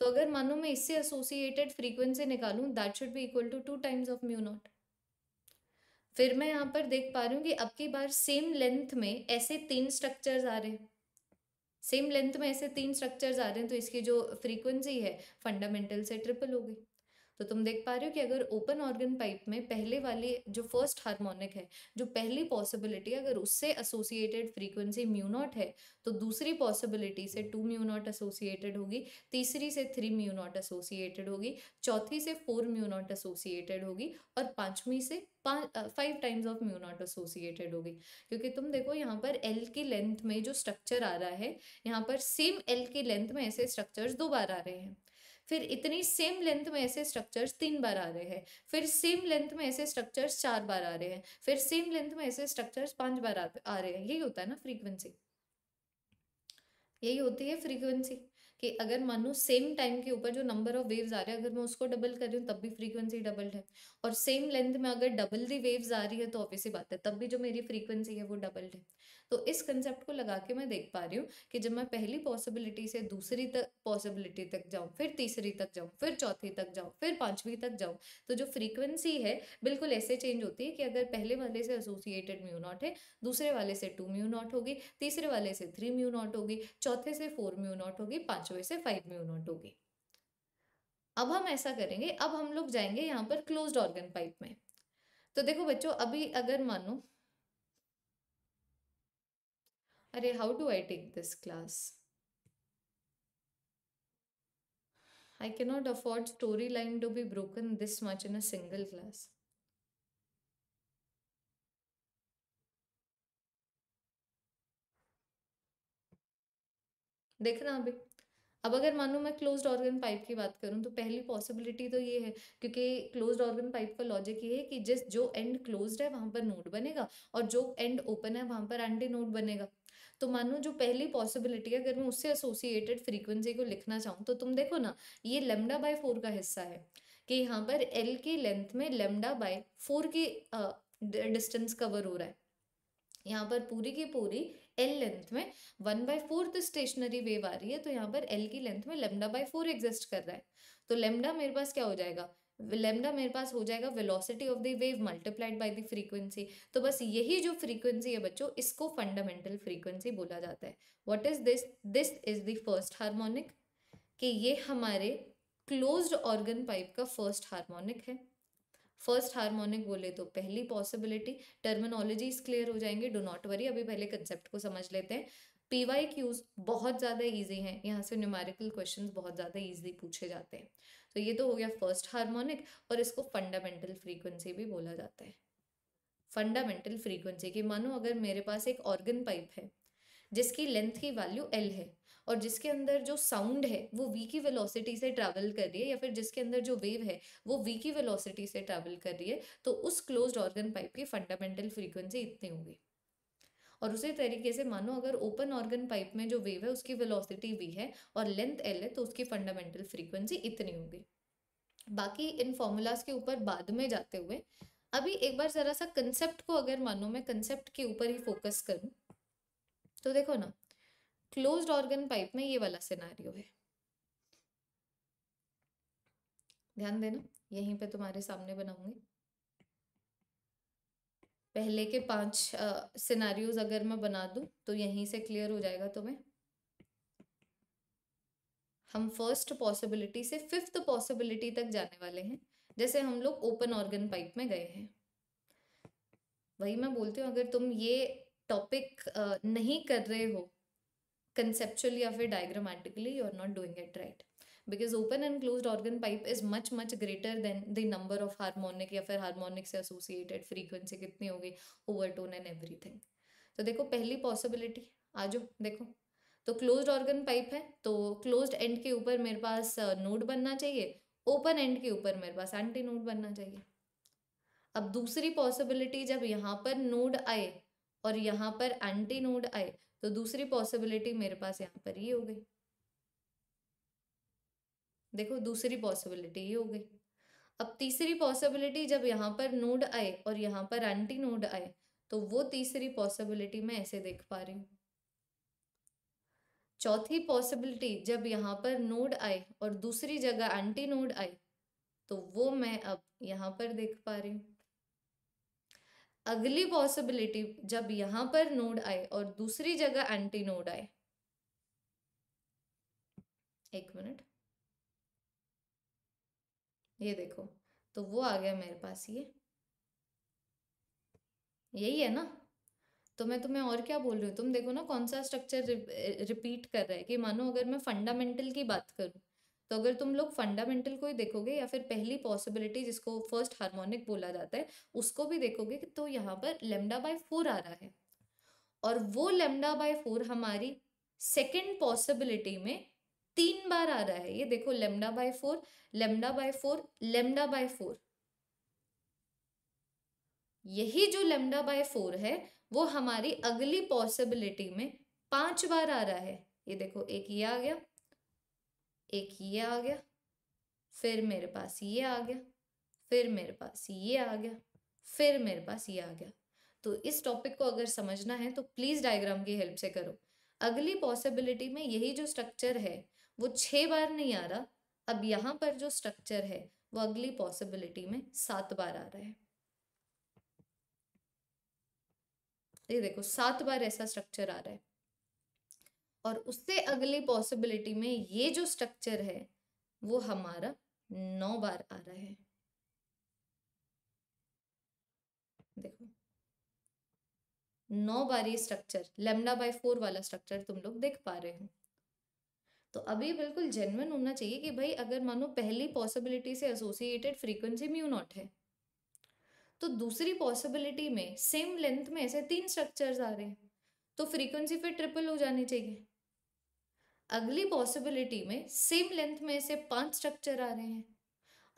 तो अगर मानो मैं इससे एसोसिएटेड फ्रीक्वेंसी निकालूं that should be equal to two times of mu naught फिर मैं यहाँ पर देख पा रही हूँ कि अब की बार सेम लेंथ में ऐसे तीन स्ट्रक्चर्स आ रहे हैं सेम लेंथ में ऐसे तीन स्ट्रक्चर्स आ रहे हैं तो इसकी जो फ्रीक्वेंसी है फंडामेंटल से ट्रिपल हो गई तो तुम देख पा रहे हो कि अगर ओपन ऑर्गन पाइप में पहले वाली जो फर्स्ट हार्मोनिक है जो पहली पॉसिबिलिटी अगर उससे एसोसिएटेड फ्रीक्वेंसी म्यूनॉट है तो दूसरी पॉसिबिलिटी से टू म्यूनॉट एसोसिएटेड होगी तीसरी से थ्री म्यूनॉट एसोसिएटेड होगी चौथी से फोर म्यूनॉट एसोसिएटेड होगी और पाँचवीं से five times of mu naught associated होगी क्योंकि तुम देखो यहाँ पर एल की लेंथ में जो स्ट्रक्चर आ रहा है यहाँ पर सेम एल की लेंथ में ऐसे स्ट्रक्चर्स दो बार आ रहे हैं फिर इतनी सेम लेंथ में ऐसे स्ट्रक्चर्स तीन बार आ रहे हैं फिर सेम लेंथ में ऐसे स्ट्रक्चर्स चार बार आ रहे हैं फिर सेम लेंथ में ऐसे स्ट्रक्चर्स पांच बार आ रहे हैं यही होता है ना फ्रीक्वेंसी यही होती है फ्रीक्वेंसी कि अगर मान लो सेम टाइम के ऊपर जो नंबर ऑफ वेव्स आ रहे हैं अगर मैं उसको डबल कर रही हूँ तब भी फ्रीक्वेंसी डबल है और सेम लेंथ में अगर डबल दी वेव्स आ रही है तो ऑब्वियसली बात है तब भी जो मेरी फ्रीक्वेंसी है वो डबल है तो इस कंसेप्ट को लगा के मैं देख पा रही हूँ कि जब मैं पहली पॉसिबिलिटी से दूसरी तक पॉसिबिलिटी तक जाऊँ फिर तीसरी तक जाऊँ फिर चौथी तक जाऊँ फिर पाँचवीं तक जाऊँ तो जो फ्रीक्वेंसी है बिल्कुल ऐसे चेंज होती है कि अगर पहले वाले से एसोसिएटेड म्यू नॉट है दूसरे वाले से टू म्यू नॉट होगी तीसरे वाले से थ्री म्यू नॉट होगी चौथे से फोर म्यू नॉट होगी पाँचवें से फाइव म्यू नॉट होगी अब हम ऐसा करेंगे अब हम लोग जाएंगे यहाँ पर क्लोज्ड ऑर्गन पाइप में तो देखो बच्चों अभी अगर मानो अरे how do I take this class not afford story line to be broken this much in a single class देखना अभी अब अगर मानो मैं क्लोज्ड ऑर्गन पाइप की बात करूं तो पहली पॉसिबिलिटी तो ये है क्योंकि क्लोज्ड ऑर्गन पाइप का लॉजिक ये है कि जिस जो एंड क्लोज्ड है वहां पर नोड बनेगा और जो एंड ओपन है वहां पर एंटी नोड बनेगा तो मानो जो पहली पॉसिबिलिटी है अगर मैं उससे एसोसिएटेड फ्रीक्वेंसी को लिखना चाहूँ तो तुम देखो ना ये लेमडा बाय फोर का हिस्सा है कि यहाँ पर एल की लेंथ में लेमडा बाय फोर की डिस्टेंस कवर हो रहा है यहाँ पर पूरी की पूरी एल लेंथ में one by fourth stationary wave आ रही है तो यहाँ पर एल की लेंथ में लेमडा बाय फोर एग्जिस्ट कर रहा है तो लेमडा मेरे पास क्या हो जाएगा लेमडा मेरे पास हो जाएगा velocity of the wave multiplied by the frequency तो बस यही जो फ्रीक्वेंसी है बच्चों इसको फंडामेंटल फ्रीक्वेंसी बोला जाता है what is this this is the first harmonic कि ये हमारे क्लोज्ड ऑर्गन पाइप का फर्स्ट हार्मोनिक है फर्स्ट हार्मोनिक बोले तो पहली पॉसिबिलिटी टर्मिनोलॉजीज क्लियर हो जाएंगे डो नॉट वरी अभी पहले कंसेप्ट को समझ लेते हैं पी वाई क्यूज बहुत ज़्यादा ईजी हैं यहाँ से न्यूमेरिकल क्वेश्चन बहुत ज़्यादा ईजी पूछे जाते हैं तो ये तो हो गया फर्स्ट हार्मोनिक और इसको फंडामेंटल फ्रीक्वेंसी भी बोला जाता है फंडामेंटल फ्रीक्वेंसी कि मानो अगर मेरे पास एक ऑर्गन पाइप है जिसकी लेंथ की वैल्यू एल है और जिसके अंदर जो साउंड है वो वी की वेलोसिटी से ट्रैवल कर रही है या फिर जिसके अंदर जो वेव है वो वी की वेलोसिटी से ट्रैवल कर रही है तो उस क्लोज्ड ऑर्गन पाइप की फंडामेंटल फ्रीक्वेंसी इतनी होगी और उसी तरीके से मानो अगर ओपन ऑर्गन पाइप में जो वेव है उसकी वेलोसिटी वी है और लेंथ एल है तो उसकी फंडामेंटल फ्रीक्वेंसी इतनी होगी बाकी इन फॉर्मूलाज के ऊपर बाद में जाते हुए अभी एक बार ज़रा सा कंसेप्ट को अगर मानो मैं कंसेप्ट के ऊपर ही फोकस करूँ तो देखो ना क्लोज ऑर्गन पाइप में ये वाला सिनारियो है ध्यान देना यहीं पे तुम्हारे सामने बनाऊंगी पहले के पांच सिनारियोज अगर मैं बना दूं तो यहीं से क्लियर हो जाएगा तुम्हें हम फर्स्ट पॉसिबिलिटी से फिफ्थ पॉसिबिलिटी तक जाने वाले हैं जैसे हम लोग ओपन ऑर्गन पाइप में गए हैं वही मैं बोलती हूँ अगर तुम ये टॉपिक नहीं कर रहे हो कंसेप्चुअली या फिर diagrammatically you are not doing it right because open and close organ pipe is much much greater than the number of harmonic या फिर हारमोनिक से एसोसिएटेड फ्रीक्वेंसी कितनी होगी overtone and everything तो देखो पहली पॉसिबिलिटी आ जाओ देखो तो क्लोज ऑर्गन पाइप है तो क्लोज एंड के ऊपर मेरे पास नोड बनना चाहिए ओपन एंड के ऊपर मेरे पास एंटी नोड बनना चाहिए अब दूसरी पॉसिबिलिटी जब यहाँ पर नोड आए और यहाँ पर एंटी नोड आए तो दूसरी पॉसिबिलिटी मेरे पास यहाँ पर ये हो गई देखो दूसरी पॉसिबिलिटी ये हो गई अब तीसरी पॉसिबिलिटी जब यहाँ पर नोड आए और यहाँ पर एंटी नोड आए तो वो तीसरी पॉसिबिलिटी मैं ऐसे देख पा रही हूँ चौथी पॉसिबिलिटी जब यहाँ पर नोड आए और दूसरी जगह एंटी नोड आए तो वो मैं अब यहाँ पर देख पा रही हूँ अगली पॉसिबिलिटी जब यहाँ पर नोड आए और दूसरी जगह एंटी नोड आए एक मिनट ये देखो तो वो आ गया मेरे पास ये यही है ना तो मैं तुम्हें और क्या बोल रही हूँ तुम देखो ना कौन सा स्ट्रक्चर रिपीट कर रहा है कि मानो अगर मैं फंडामेंटल की बात करूँ तो अगर तुम लोग फंडामेंटल को ही देखोगे या फिर पहली पॉसिबिलिटी जिसको फर्स्ट हार्मोनिक बोला जाता है उसको भी देखोगे कि तो यहाँ पर लेमडा बाय फोर आ रहा है और वो लेमडा बाय फोर हमारी सेकेंड पॉसिबिलिटी में तीन बार आ रहा है ये देखो lambda by four lambda by four lambda by four यही जो लेमडा बाय फोर है वो हमारी अगली पॉसिबिलिटी में पांच बार आ रहा है ये देखो एक ये आ गया एक ये आ गया फिर मेरे पास ये आ गया फिर मेरे पास ये आ गया फिर मेरे पास ये आ गया तो इस टॉपिक को अगर समझना है तो प्लीज़ डायग्राम की हेल्प से करो अगली पॉसिबिलिटी में यही जो स्ट्रक्चर है वो छः बार नहीं आ रहा अब यहाँ पर जो स्ट्रक्चर है वो अगली पॉसिबिलिटी में सात बार आ रहा है ये देखो सात बार ऐसा स्ट्रक्चर आ रहा है और उससे अगली पॉसिबिलिटी में ये जो स्ट्रक्चर है वो हमारा नौ बार आ रहा है देखो नौ बार ये स्ट्रक्चर लेमडा बाय फोर वाला स्ट्रक्चर तुम लोग देख पा रहे हो तो अभी बिल्कुल जेनवन होना चाहिए कि भाई अगर मानो पहली पॉसिबिलिटी से एसोसिएटेड फ्रीक्वेंसी म्यू नॉट है तो दूसरी पॉसिबिलिटी में सेम लेंथ में ऐसे तीन स्ट्रक्चर्स आ रहे हैं तो फ्रीक्वेंसी फिर ट्रिपल हो जानी चाहिए अगली पॉसिबिलिटी में सेम लेंथ में ऐसे पांच स्ट्रक्चर आ रहे हैं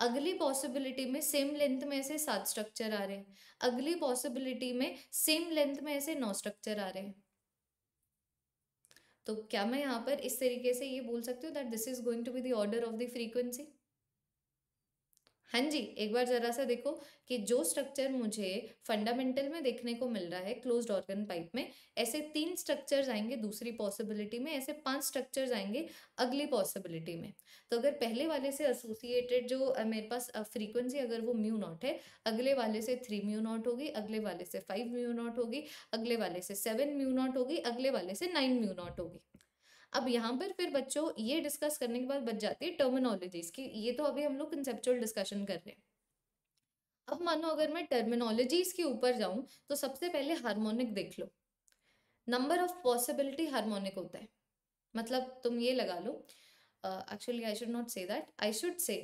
अगली पॉसिबिलिटी में सेम लेंथ में ऐसे सात स्ट्रक्चर आ रहे हैं अगली पॉसिबिलिटी में सेम लेंथ में ऐसे नौ स्ट्रक्चर आ रहे हैं तो क्या मैं यहाँ पर इस तरीके से ये बोल सकती हूँ that this is going to be the order of the frequency हाँ जी एक बार ज़रा सा देखो कि जो स्ट्रक्चर मुझे फंडामेंटल में देखने को मिल रहा है क्लोज्ड ऑर्गन पाइप में ऐसे तीन स्ट्रक्चर्स आएंगे दूसरी पॉसिबिलिटी में ऐसे पांच स्ट्रक्चर्स आएंगे अगली पॉसिबिलिटी में तो अगर पहले वाले से एसोसिएटेड जो मेरे पास फ्रीक्वेंसी अगर वो म्यू नॉट है अगले वाले से थ्री म्यू नॉट होगी अगले वाले से फाइव म्यू नॉट होगी अगले वाले से सेवन म्यू नॉट होगी अगले वाले से नाइन म्यू नॉट होगी अब यहाँ पर फिर बच्चों ये डिस्कस करने के बाद बच जाती है टर्मिनोलॉजीज की ये तो अभी हम लोग कंसेप्चुअल डिस्कशन कर रहे हैं अब मानो अगर मैं टर्मिनोलॉजीज के ऊपर जाऊँ तो सबसे पहले हारमोनिक देख लो नंबर ऑफ पॉसिबिलिटी हारमोनिक होता है मतलब तुम ये लगा लो actually I should not say that I should say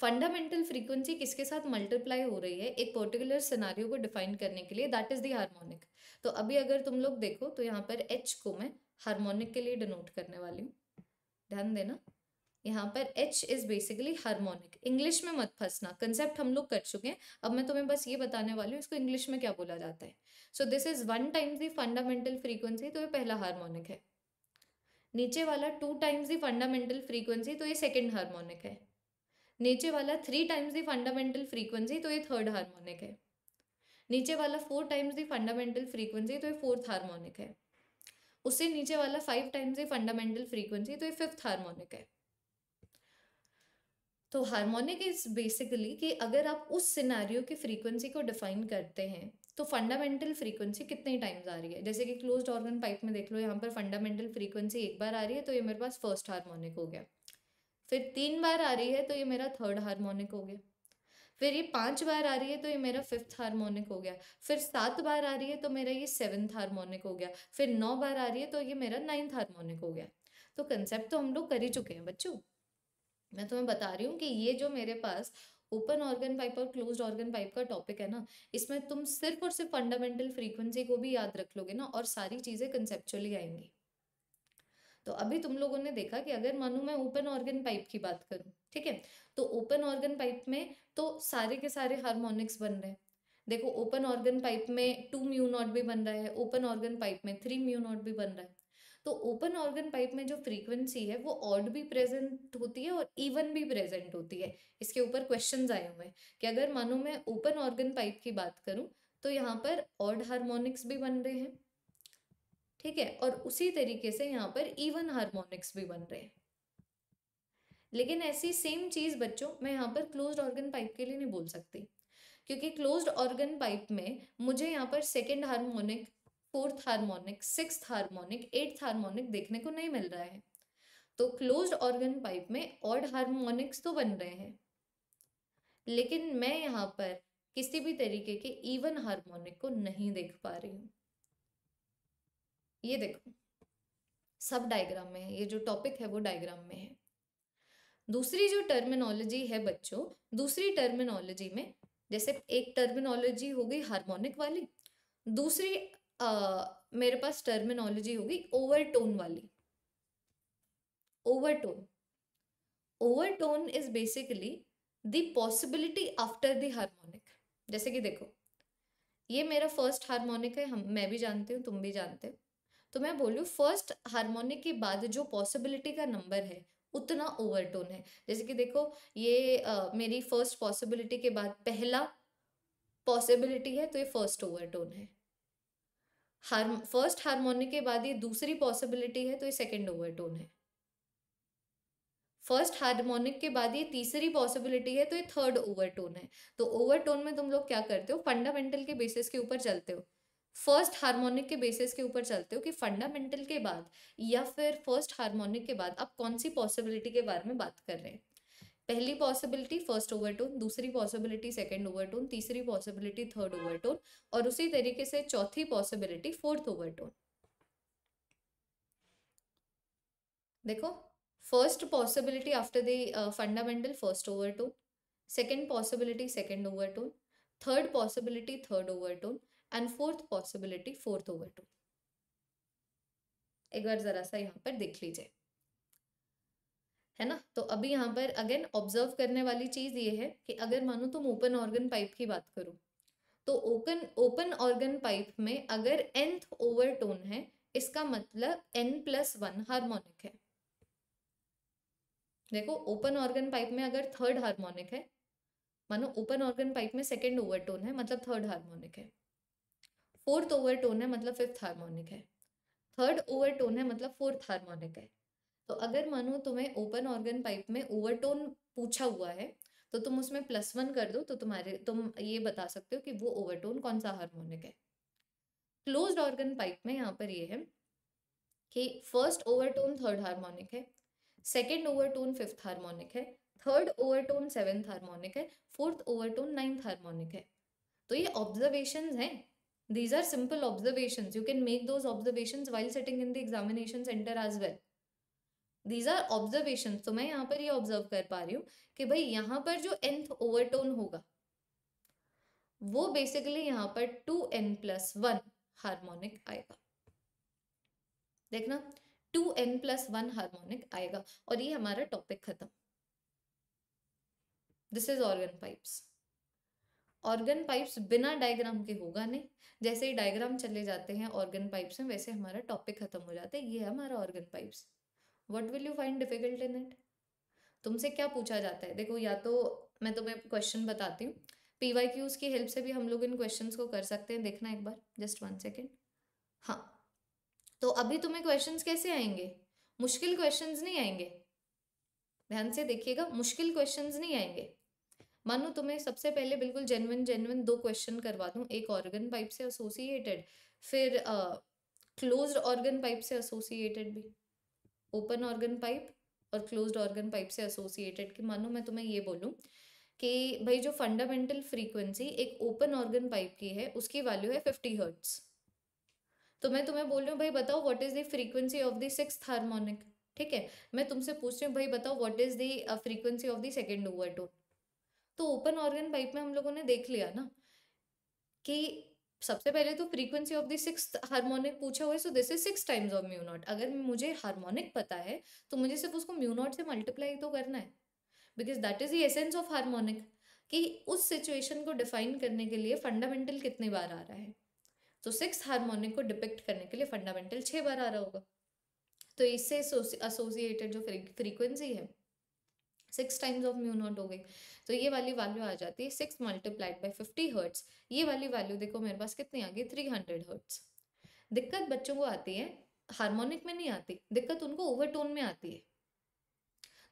fundamental frequency किसके साथ मल्टीप्लाई हो रही है एक पर्टिकुलर सिनारियो को डिफाइन करने के लिए दैट इज दी हार्मोनिक तो अभी अगर तुम लोग देखो तो यहाँ पर एच को मैं हारमोनिक के लिए डिनोट करने वाली हूँ ध्यान देना यहाँ पर H is basically harmonic English में मत फंसना कंसेप्ट हम लोग कर चुके हैं अब मैं तुम्हें बस ये बताने वाली हूँ इसको इंग्लिश में क्या बोला जाता है so this is one times the fundamental frequency तो ये पहला हारमोनिक है नीचे वाला two times the fundamental frequency तो ये सेकेंड हारमोनिक है नीचे वाला three times the fundamental frequency तो ये थर्ड हारमोनिक है नीचे वाला four times the fundamental frequency तो ये फोर्थ हारमोनिक है उससे नीचे वाला फाइव टाइम्स ही फंडामेंटल फ्रीक्वेंसी तो ये फिफ्थ हार्मोनिक है तो हार्मोनिक इज बेसिकली कि अगर आप उस सिनारियो की फ्रीक्वेंसी को डिफाइन करते हैं तो फंडामेंटल फ्रीक्वेंसी कितने टाइम्स आ रही है जैसे कि क्लोज्ड ऑर्गन पाइप में देख लो यहाँ पर फंडामेंटल फ्रीक्वेंसी एक बार आ रही है तो ये मेरे पास फर्स्ट हार्मोनिक हो गया फिर तीन बार आ रही है तो ये मेरा थर्ड हार्मोनिक हो गया फिर ये पांच बार आ रही है तो ये मेरा फिफ्थ हारमोनिक हो गया फिर सात बार आ रही है तो मेरा ये सेवन्थ हारमोनिक हो गया फिर नौ बार आ रही है तो ये मेरा नाइन्थ हारमोनिक हो गया तो कंसेप्ट तो हम लोग कर ही चुके हैं बच्चों मैं तुम्हें बता रही हूँ कि ये जो मेरे पास ओपन ऑर्गन पाइप और क्लोज ऑर्गन पाइप का टॉपिक है ना इसमें तुम सिर्फ और सिर्फ फंडामेंटल फ्रीक्वेंसी को भी याद रख लोगे ना और सारी चीज़ें कंसेप्चुअली आएंगी तो अभी तुम लोगों ने देखा कि अगर मानू मैं ओपन ऑर्गन पाइप की बात करूँ ठीक है तो ओपन ऑर्गन पाइप में तो सारे के सारे हारमोनिक्स बन रहे हैं देखो ओपन ऑर्गन पाइप में टू म्यू नॉट भी बन रहा है ओपन ऑर्गन पाइप में थ्री म्यू नॉट भी बन रहा है तो ओपन ऑर्गन पाइप में जो फ्रीक्वेंसी है वो ऑड भी प्रेजेंट होती है और इवन भी प्रेजेंट होती है इसके ऊपर क्वेश्चन आए हुए हैं कि अगर मानो मैं ओपन ऑर्गन पाइप की बात करूँ तो यहाँ पर ऑड हारमोनिक्स भी बन रहे हैं ठीक है और उसी तरीके से यहाँ पर इवन हारमोनिक्स भी बन रहे हैं लेकिन ऐसी सेम चीज़ बच्चों मैं यहाँ पर क्लोज्ड ऑर्गन पाइप के लिए नहीं बोल सकती क्योंकि क्लोज्ड ऑर्गन पाइप में मुझे यहाँ पर second harmonic fourth harmonic six harmonic eighth harmonic देखने को नहीं मिल रहा है तो क्लोज्ड ऑर्गन पाइप में ऑड हारमोनिक्स तो बन रहे हैं लेकिन मैं यहाँ पर किसी भी तरीके के इवन हारमोनिक को नहीं देख पा रही हूँ ये देखो सब डायग्राम में है ये जो टॉपिक है वो डायग्राम में है दूसरी जो टर्मिनोलॉजी है बच्चों दूसरी टर्मिनोलॉजी में जैसे एक टर्मिनोलॉजी हो गई हारमोनिक वाली दूसरी आ, मेरे पास टर्मिनोलॉजी होगी ओवरटोन वाली overtone overtone is basically the possibility after the harmonic जैसे कि देखो ये मेरा फर्स्ट हारमोनिक है हम मैं भी जानती हूँ तुम भी जानते हो तो मैं बोलूँ फर्स्ट हारमोनिक के बाद जो पॉसिबिलिटी का नंबर है उतना ओवरटोन है जैसे कि देखो ये आ, मेरी फर्स्ट पॉसिबिलिटी के बाद पहला पॉसिबिलिटी है तो ये फर्स्ट ओवरटोन है हार फर्स्ट हारमोनिक के बाद ये दूसरी पॉसिबिलिटी है तो ये सेकेंड ओवरटोन है फर्स्ट हारमोनिक के बाद ये तीसरी पॉसिबिलिटी है तो ये थर्ड ओवरटोन है तो ओवरटोन में तुम लोग क्या करते हो फंडामेंटल के बेसिस के ऊपर चलते हो फर्स्ट हार्मोनिक के बेसिस के ऊपर चलते हो कि फंडामेंटल के बाद या फिर फर्स्ट हार्मोनिक के बाद आप कौन सी पॉसिबिलिटी के बारे में बात कर रहे हैं पहली पॉसिबिलिटी फर्स्ट ओवरटोन दूसरी पॉसिबिलिटी सेकेंड ओवरटोन तीसरी पॉसिबिलिटी थर्ड ओवरटोन और उसी तरीके से चौथी पॉसिबिलिटी फोर्थ ओवरटोन देखो first possibility after the fundamental first overtone second possibility second overtone third possibility third overtone and fourth possibility fourth overtone एक बार जरा सा यहाँ पर देख लीजिए है ना तो अभी यहाँ पर अगेन ऑब्जर्व करने वाली चीज ये है कि अगर मानो तुम ओपन ऑर्गन पाइप की बात करो तो ओपन ओपन ऑर्गन पाइप में अगर एंथ ओवर टोन है इसका मतलब एन प्लस वन हारमोनिक है देखो ओपन ऑर्गन पाइप में अगर थर्ड हारमोनिक है मानो ओपन ऑर्गन पाइप में सेकेंड ओवरटोन है मतलब थर्ड हारमोनिक है फोर्थ ओवर टोन है मतलब फिफ्थ हारमोनिक है थर्ड ओवर टोन है मतलब फोर्थ हारमोनिक है तो अगर मानो तुम्हें ओपन ऑर्गन पाइप में ओवरटोन पूछा हुआ है तो तुम उसमें प्लस वन कर दो तो तुम्हारे तुम ये बता सकते हो कि वो ओवरटोन कौन सा हारमोनिक है क्लोज ऑर्गन पाइप में यहाँ पर ये है कि फर्स्ट ओवरटोन थर्ड हारमोनिक है सेकेंड ओवरटोन फिफ्थ हारमोनिक है थर्ड ओवरटोन सेवेंथ हारमोनिक है फोर्थ ओवरटोन नाइन्थ हारमोनिक है तो ये ऑब्जर्वेशन हैं these are simple observations you can make those observations while sitting in the examination center as well these are observation तो मैं यहाँ पर ये ऑब्जर्व कर पा रही हूँ कि भाई यहाँ पर जो एंथ ओवरटोन होगा वो बेसिकली यहाँ पर two n plus one harmonic आएगा देखना two n plus one harmonic आएगा और ये हमारा टॉपिक खत्म this is organ pipes organ pipes बिना डायग्राम के होगा नहीं जैसे ही डायग्राम चले जाते हैं ऑर्गन पाइप्स में वैसे हमारा टॉपिक खत्म हो जाता है ये है हमारा organ pipes what will you find difficult in it तुमसे क्या पूछा जाता है देखो या तो मैं तुम्हें क्वेश्चन बताती हूँ पी वाई क्यूज की हेल्प से भी हम लोग इन क्वेश्चन को कर सकते हैं देखना एक बार जस्ट वन सेकेंड हाँ तो अभी तुम्हें क्वेश्चन कैसे आएंगे मुश्किल क्वेश्चन नहीं आएंगे ध्यान से देखिएगा मुश्किल क्वेश्चन नहीं आएंगे मानो तुम्हें सबसे पहले बिल्कुल जेनविन जेनविन दो क्वेश्चन करवा दूँ एक ऑर्गन पाइप से एसोसिएटेड फिर क्लोज ऑर्गन पाइप से एसोसिएटेड भी ओपन ऑर्गन पाइप और क्लोज ऑर्गन पाइप से एसोसिएटेड कि मानो मैं तुम्हें ये बोलूँ कि भाई जो फंडामेंटल फ्रीक्वेंसी एक ओपन ऑर्गन पाइप की है उसकी वैल्यू है फिफ्टी हर्ट्स तो मैं तुम्हें बोल रही हूँ भाई बताओ what is the frequency of the six harmonic ठीक है मैं तुमसे पूछ रही हूँ भाई बताओ what is the frequency of the second overtone तो ओपन ऑर्गन पाइप में हम लोगों ने देख लिया ना कि सबसे पहले तो frequency of the six harmonic पूछा हुआ है so this is six times of mu naught अगर मुझे हार्मोनिक पता है तो मुझे सिर्फ उसको म्यू नॉट से मल्टीप्लाई तो करना है because that is the essence of harmonic कि उस सिचुएशन को डिफाइन करने के लिए फंडामेंटल कितने बार आ रहा है तो सिक्स हार्मोनिक को डिपिक्ट करने के लिए फंडामेंटल छः बार आ रहा होगा तो इससे एसोसिएटेड जो फ्रीक्वेंसी है six times of mu naught हो गई तो ये वाली वैल्यू आ जाती है six multiplied by fifty hertz ये वाली वैल्यू देखो मेरे पास कितनी आ गई थ्री हंड्रेड हर्ट्स दिक्कत बच्चों को आती है हारमोनिक में नहीं आती दिक्कत उनको ओवरटोन में आती है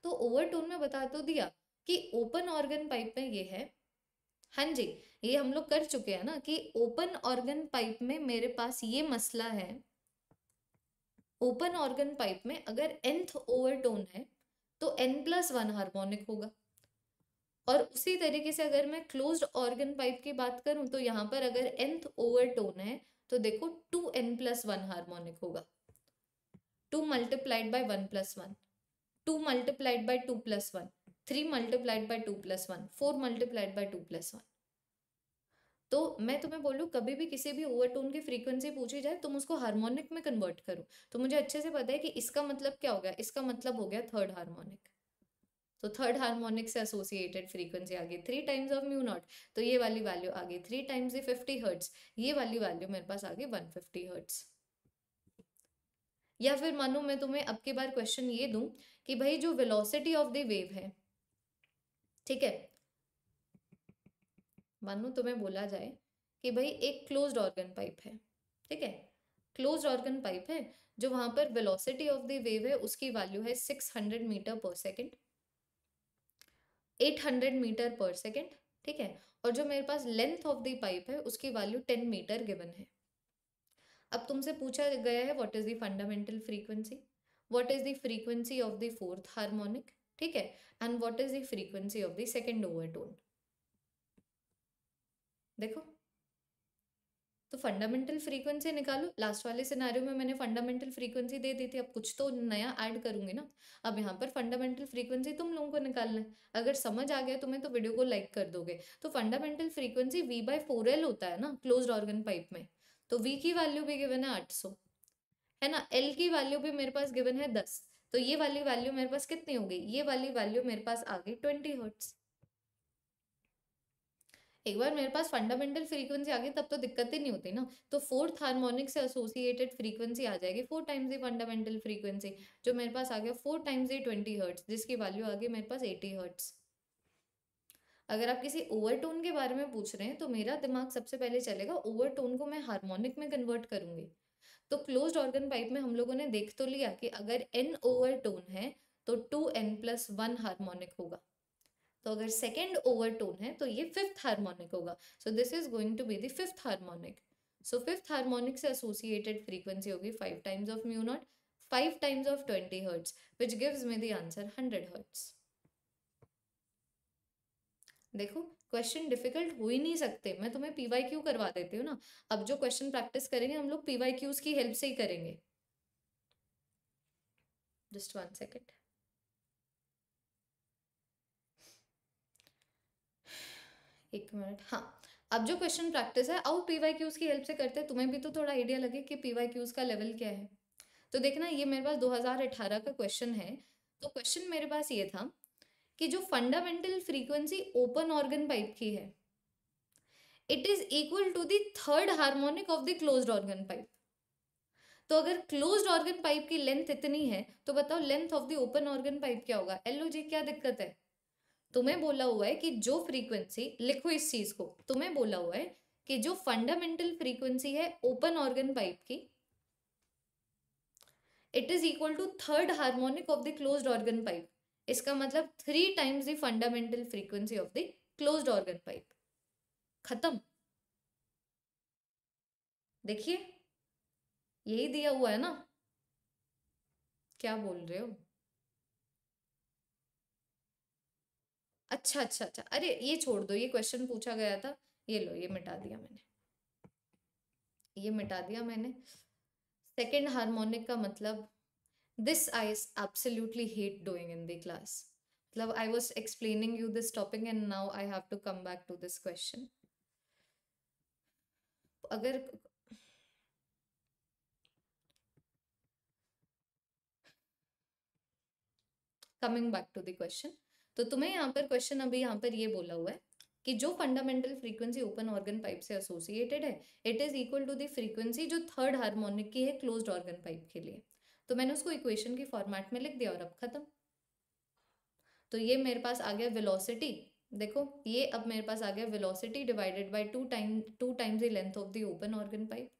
तो ओवरटोन में बता तो दिया कि ओपन ऑर्गन पाइप में ये है हाँ जी ये हम लोग कर चुके हैं ना कि ओपन ऑर्गन पाइप में मेरे पास ये मसला है ओपन ऑर्गन पाइप में अगर एंथ ओवरटोन है तो एन प्लस वन हारमोनिक होगा और उसी तरीके से अगर मैं क्लोज्ड ऑर्गन पाइप की बात करूं तो यहाँ पर अगर एंथ ओवर टोन है तो देखो two n plus one harmonic होगा two multiplied by one plus one two multiplied by two plus one three multiplied by two plus one four multiplied by two plus one तो मैं तुम्हें बोलूँ कभी भी किसी भी ओवरटोन की फ्रीक्वेंसी पूछी जाए तुम उसको हारमोनिक में कन्वर्ट करो तो मुझे अच्छे से पता है कि इसका मतलब क्या हो गया इसका मतलब हो गया थर्ड हारमोनिक तो थर्ड हार्मोनिक से एसोसिएटेड फ्रीक्वेंसी आ गई three times of mu naught तो ये वाली वैल्यू आ गई थ्री टाइम्स ये फिफ्टी हर्ट्स ये वाली वैल्यू मेरे पास आ गई वन फिफ्टी हर्ट्स या फिर मानो मैं तुम्हें अब की बार क्वेश्चन ये दूं कि भाई जो वेलोसिटी ऑफ द वेव है ठीक है मान लो तुम्हें बोला जाए कि भाई एक क्लोज ऑर्गन पाइप है ठीक है क्लोज ऑर्गन पाइप है जो वहां पर वेलोसिटी ऑफ द वेव है उसकी वैल्यू है 600 मीटर पर सेकेंड 800 मीटर पर सेकेंड ठीक है और जो मेरे पास लेंथ ऑफ द पाइप है उसकी वैल्यू 10 मीटर गिवन है अब तुमसे पूछा गया है what is the fundamental frequency what is the frequency of the fourth harmonic ठीक है and what is the frequency of the second overtone देखो तो फंडामेंटल फ्रीक्वेंसी निकालो लास्ट वाले सिनारियो में मैंने फंडामेंटल फ्रीक्वेंसी दे दी थी अब कुछ तो नया ऐड करूंगी ना अब यहाँ पर फंडामेंटल फ्रीक्वेंसी तुम लोगों को निकालना है अगर समझ आ गया तुम्हें तो वीडियो को लाइक कर दोगे तो fundamental frequency v by four L होता है ना क्लोज ऑर्गन पाइप में तो वी की वैल्यू भी गिवन है आठ सौ है ना एल की वैल्यू भी मेरे पास गिवन है दस तो ये वाली वैल्यू मेरे पास कितनी होगी ये वाली वैल्यू मेरे पास आ गई ट्वेंटी हर्ट्स एक बार मेरे पास फंडामेंटल फ्रीक्वेंसी आ गई तब तो दिक्कत ही नहीं होती ना तो फोर्थ हार्मोनिक से एसोसिएटेड फ्रीक्वेंसी आ जाएगी फोर टाइम्स ये फंडामेंटल फ्रीक्वेंसी जो मेरे पास आ गया फोर टाइम्स ये ट्वेंटी हर्ट्स जिसकी वैल्यू आ गई मेरे पास एटी हर्ट्स अगर आप किसी ओवरटोन के बारे में पूछ रहे हैं तो मेरा दिमाग सबसे पहले चलेगा ओवरटोन को मैं हार्मोनिक में कन्वर्ट करूंगी तो क्लोज्ड ऑर्गन पाइप में हम लोगों ने देख तो लिया कि अगर एन ओवरटोन है तो two n plus one harmonic होगा तो अगर सेकेंड ओवर टोन है तो ये फिफ्थ हारमोनिक होगा so this is going to be the fifth harmonic so fifth harmonic से एसोसिएटेड फ्रीक्वेंसी होगी five times of mu naught five times of twenty hertz which gives me the answer hundred hertz देखो question difficult हो ही नहीं सकते मैं तुम्हें PY Q करवा देती हूँ ना अब जो क्वेश्चन प्रैक्टिस करेंगे हम लोग पीवाई क्यूज की हेल्प से ही करेंगे जस्ट वन सेकेंड एक मिनट हाँ अब जो क्वेश्चन प्रैक्टिस है और पी वाई क्यूज़ की हेल्प से करते हैं तुम्हें भी तो थोड़ा आइडिया लगे कि पी वाई क्यूज़ का लेवल क्या है तो देखना ये मेरे पास 2018 का क्वेश्चन है तो क्वेश्चन मेरे पास ये था कि जो fundamental frequency open organ pipe की है it is equal to the third harmonic of the close organ pipe तो अगर क्लोज ऑर्गन पाइप की लेंथ इतनी है तो बताओ length of the open organ pipe क्या होगा एल क्या दिक्कत है तुम्हें बोला हुआ है कि जो फ्रीक्वेंसी लिखो इस चीज को तुम्हें बोला हुआ है कि जो फंडामेंटल फ्रीक्वेंसी है ओपन ऑर्गन पाइप की it is equal to third harmonic of the close organ pipe इसका मतलब three times the fundamental frequency of the close organ pipe खत्म देखिए यही दिया हुआ है ना क्या बोल रहे हो अच्छा अच्छा अच्छा अरे ये छोड़ दो ये क्वेश्चन पूछा गया था ये लो ये मिटा दिया मैंने ये मिटा दिया मैंने सेकेंड हारमोनिक का मतलब this I absolutely hate doing in the class मतलब I was explaining you this topic and now I have to come back to this question अगर coming back to the question तो तुम्हें यहाँ पर question अभी यहाँ पर ये बोला हुआ है कि जो fundamental frequency open organ pipe से एसोसिएटेड है it is equal to the frequency जो थर्ड हार्मोनिक की है क्लोज्ड ऑर्गन पाइप के लिए तो मैंने उसको इक्वेशन के फॉर्मेट में लिख दिया और अब खत्म तो ये मेरे पास आ गया वेलोसिटी देखो ये अब मेरे पास आ गया velocity divided by two time two times the length of the open organ pipe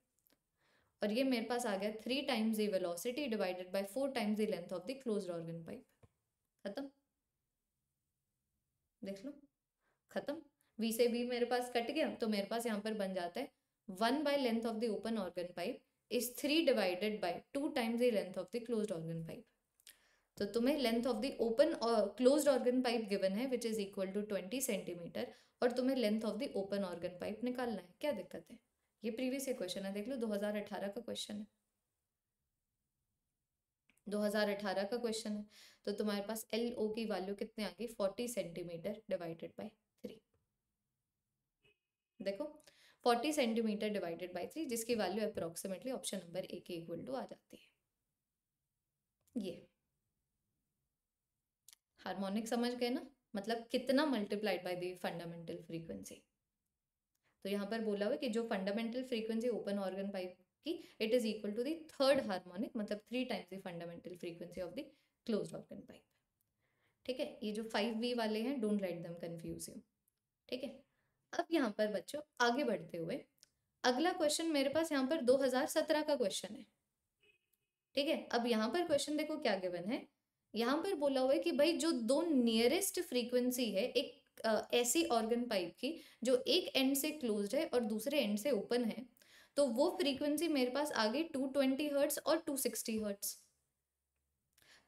और ये मेरे पास आ गया three times the velocity divided by four times the length of the closed organ pipe खत्म देख लो खत्म वी से बी मेरे पास कट गया तो मेरे पास यहाँ पर बन जाता है one by length of the open organ pipe is three divided by two times the length of the close organ pipe तो तुम्हें length of the open close organ pipe given है which is equal to twenty centimetre और तुम्हें length of the open organ pipe निकालना है क्या दिक्कत है ये प्रीवियस क्वेश्चन है देख लो 2018 का क्वेश्चन है 2018 का क्वेश्चन है तो तुम्हारे पास एल ओ की वैल्यू कितने आ गई 40 सेंटीमीटर डिवाइडेड बाय थ्री देखो 40 सेंटीमीटर डिवाइडेड बाय थ्री जिसकी value approximately option number A के इक्वल टू आ जाती है ये हार्मोनिक समझ गए ना मतलब कितना multiplied by the fundamental frequency तो यहाँ पर बोला हुआ कि जो fundamental frequency open organ pipe कि it is equal to the third harmonic मतलब three times the fundamental frequency of the close organ pipe ठीक है ये जो फाइव बी वाले हैं don't let them confuse you ठीक है अब यहाँ पर बच्चों आगे बढ़ते हुए अगला क्वेश्चन मेरे पास यहाँ पर 2017 का क्वेश्चन है ठीक है अब यहाँ पर क्वेश्चन देखो क्या गिवन है यहाँ पर बोला हुआ है कि भाई जो दो नियरेस्ट फ्रीक्वेंसी है एक ऐसी ऑर्गन पाइप की जो एक एंड से क्लोज है और दूसरे एंड से ओपन है तो वो फ्रीक्वेंसी मेरे पास आ गई टू ट्वेंटी हर्ट्स और टू सिक्सटी हर्ट्स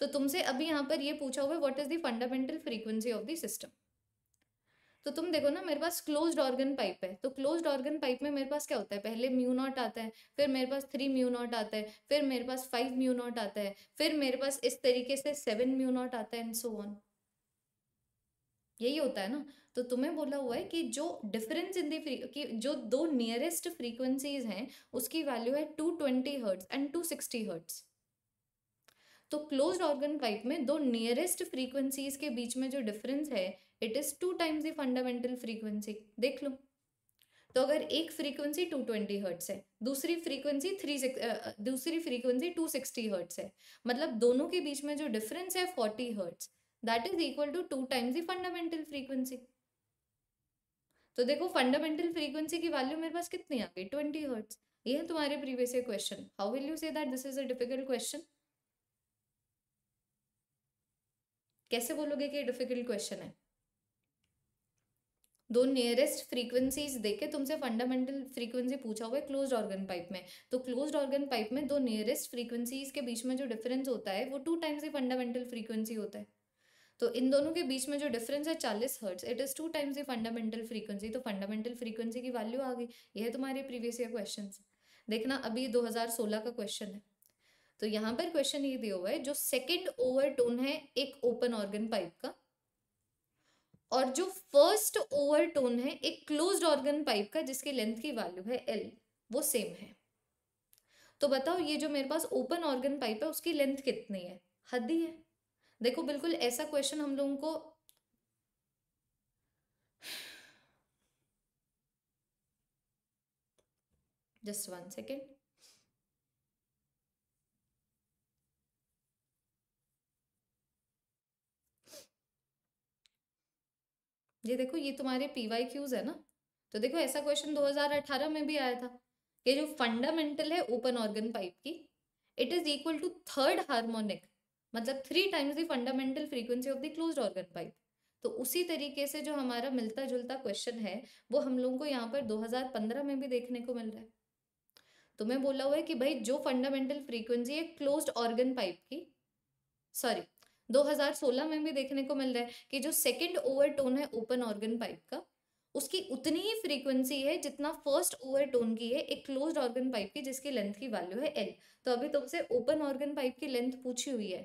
तो तुमसे अभी यहाँ पर ये पूछा हुआ है what is the fundamental frequency of the system तो तुम देखो ना मेरे पास क्लोज्ड ऑर्गन पाइप है तो क्लोज्ड ऑर्गन पाइप में मेरे पास क्या होता है पहले म्यू नॉट आता है फिर मेरे पास थ्री म्यू नॉट आता है फिर मेरे पास फाइव म्यू नॉट आता है फिर मेरे पास इस तरीके से सेवन म्यू नॉट आता है एंड सो ऑन यही होता है ना तो तुम्हें बोला हुआ है कि जो डिफरेंस इन दी कि जो दो नियरेस्ट फ्रीक्वेंसीज हैं उसकी वैल्यू है two twenty hertz and two sixty hertz तो क्लोज ऑर्गन पाइप में दो नियरेस्ट फ्रीक्वेंसीज के बीच में जो डिफरेंस है it is two times the fundamental frequency देख लो तो अगर एक फ्रीक्वेंसी 220 हर्ट्स है दूसरी फ्रीक्वेंसी थ्री दूसरी फ्रीक्वेंसी 260 हर्ट्स है मतलब दोनों के बीच में जो डिफरेंस है 40 hertz that is equal to two times the fundamental frequency तो देखो फंडामेंटल फ्रीक्वेंसी की वैल्यू मेरे पास कितनी आ गई ट्वेंटी हर्ट्स ये है तुम्हारे previous year question how will you say that this is a difficult question कैसे बोलोगे कि डिफिकल्ट क्वेश्चन है दो नियरेस्ट फ्रीक्वेंसीज देखे तुमसे फंडामेंटल फ्रीक्वेंसी पूछा हुआ है क्लोज ऑर्गन पाइप में तो क्लोज ऑर्गन पाइप में दो नियरेस्ट फ्रीक्वेंसीज के बीच में जो डिफरेंस होता है वो टू टाइम्स ही फंडामेंटल फ्रीक्वेंसी होता है तो इन दोनों के बीच में जो डिफरेंस है चालीस hertz it is two times ये फंडामेंटल फ्रीक्वेंसी तो फंडामेंटल फ्रीक्वेंसी की वैल्यू आ गई ये है तुम्हारे प्रीवियस ईयर क्वेश्चन देखना अभी सोलह का क्वेश्चन है तो यहाँ पर क्वेश्चन ये दिया हुआ है जो सेकेंड ओवर टोन है एक ओपन ऑर्गन पाइप का और जो फर्स्ट ओवर टोन है एक क्लोज ऑर्गन पाइप का जिसकी लेंथ की वैल्यू है एल वो सेम है तो बताओ ये जो मेरे पास ओपन ऑर्गन पाइप है उसकी लेंथ कितनी है हद ही है देखो बिल्कुल ऐसा क्वेश्चन हम लोगों को जस्ट वन सेकेंड ये देखो ये तुम्हारे पी वाई क्यूज है ना तो देखो ऐसा क्वेश्चन 2018 में भी आया था कि जो फंडामेंटल है ओपन ऑर्गन पाइप की it is equal to third harmonic मतलब three times the fundamental frequency of the close organ pipe तो उसी तरीके से जो हमारा मिलता जुलता क्वेश्चन है वो हम लोगों को यहाँ पर 2015 में भी देखने को मिल रहा है तो मैं बोला हुआ है कि भाई जो फंडामेंटल फ्रीक्वेंसी है क्लोज ऑर्गन पाइप की सॉरी 2016 में भी देखने को मिल रहा है कि जो सेकेंड ओवर टोन है ओपन ऑर्गन पाइप का उसकी उतनी ही फ्रीक्वेंसी है जितना फर्स्ट ओवर टोन की है एक क्लोज ऑर्गन पाइप की जिसकी लेंथ की वैल्यू है एल तो अभी तुमसे ओपन ऑर्गन पाइप की लेंथ पूछी हुई है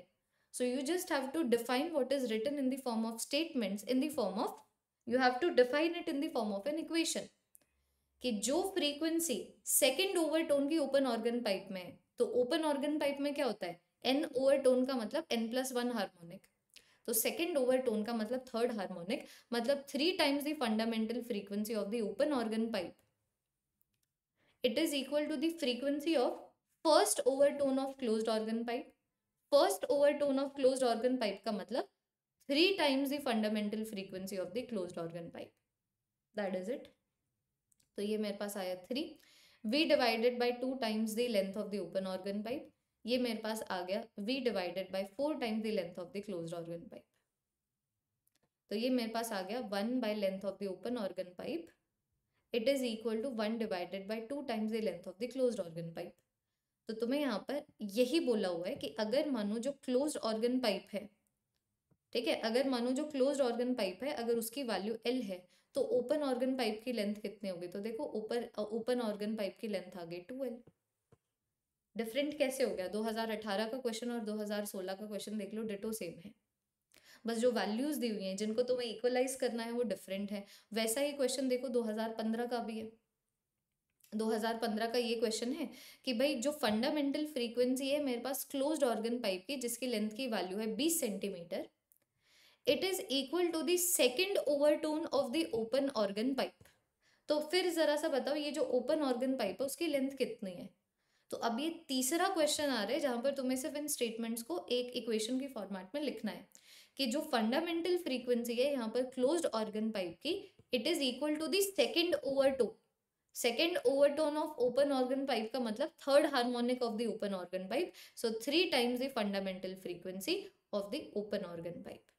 So you just have to define what is written in the form of statements, in the form of, you have to define it in the form of an equation. कि जो frequency second overtone की open organ pipe में है तो open organ pipe में क्या होता है एन ओवर टोन का मतलब एन प्लस वन हार्मोनिक तो सेकेंड ओवर टोन का मतलब थर्ड हार्मोनिक मतलब three times the fundamental frequency of the open organ pipe it is equal to the frequency of first overtone of closed organ pipe first overtone of close organ pipe का मतलब three times the fundamental frequency of the close organ pipe that is it तो ये मेरे पास आया three V divided by two times length of the open organ pipe ये मेरे पास आ गया V divided by four times length of the close organ pipe तो ये मेरे पास आ गया one by length of the open organ pipe it is equal to one divided by two times the length of the close organ pipe तो तुम्हें यहाँ पर यही बोला हुआ है कि अगर मानो जो क्लोज ऑर्गन पाइप है ठीक है अगर मानो जो क्लोज ऑर्गन पाइप है अगर उसकी वैल्यू एल है तो ओपन ऑर्गन पाइप की लेंथ हो होगी तो देखो ऊपर ओपन ऑर्गन पाइप की लेंथ आ गई टू एल डिफरेंट कैसे हो गया 2018 का क्वेश्चन और 2016 का क्वेश्चन देख लो डिटो सेम है बस जो वैल्यूज दी हुई हैं जिनको तुम्हें इक्वलाइज करना है वो डिफरेंट है वैसा ही क्वेश्चन देखो 2015 का भी है 2015 का ये क्वेश्चन है कि भाई जो फंडामेंटल फ्रीक्वेंसी है मेरे पास क्लोज्ड ऑर्गन पाइप की जिसकी लेंथ की वैल्यू है 20 centimetre it is equal to the second overtone of the open organ pipe तो फिर जरा सा बताओ ये जो ओपन ऑर्गन पाइप है उसकी लेंथ कितनी है तो अब ये तीसरा क्वेश्चन आ रहा है जहां पर तुम्हें सिर्फ इन स्टेटमेंट्स को एक इक्वेशन की फॉर्मेट में लिखना है कि जो फंडामेंटल फ्रीक्वेंसी है यहाँ पर क्लोज्ड ऑर्गन पाइप की it is equal to the second overtone second overtone of open organ pipe का मतलब third harmonic of the open organ pipe so three times the fundamental frequency of the open organ pipe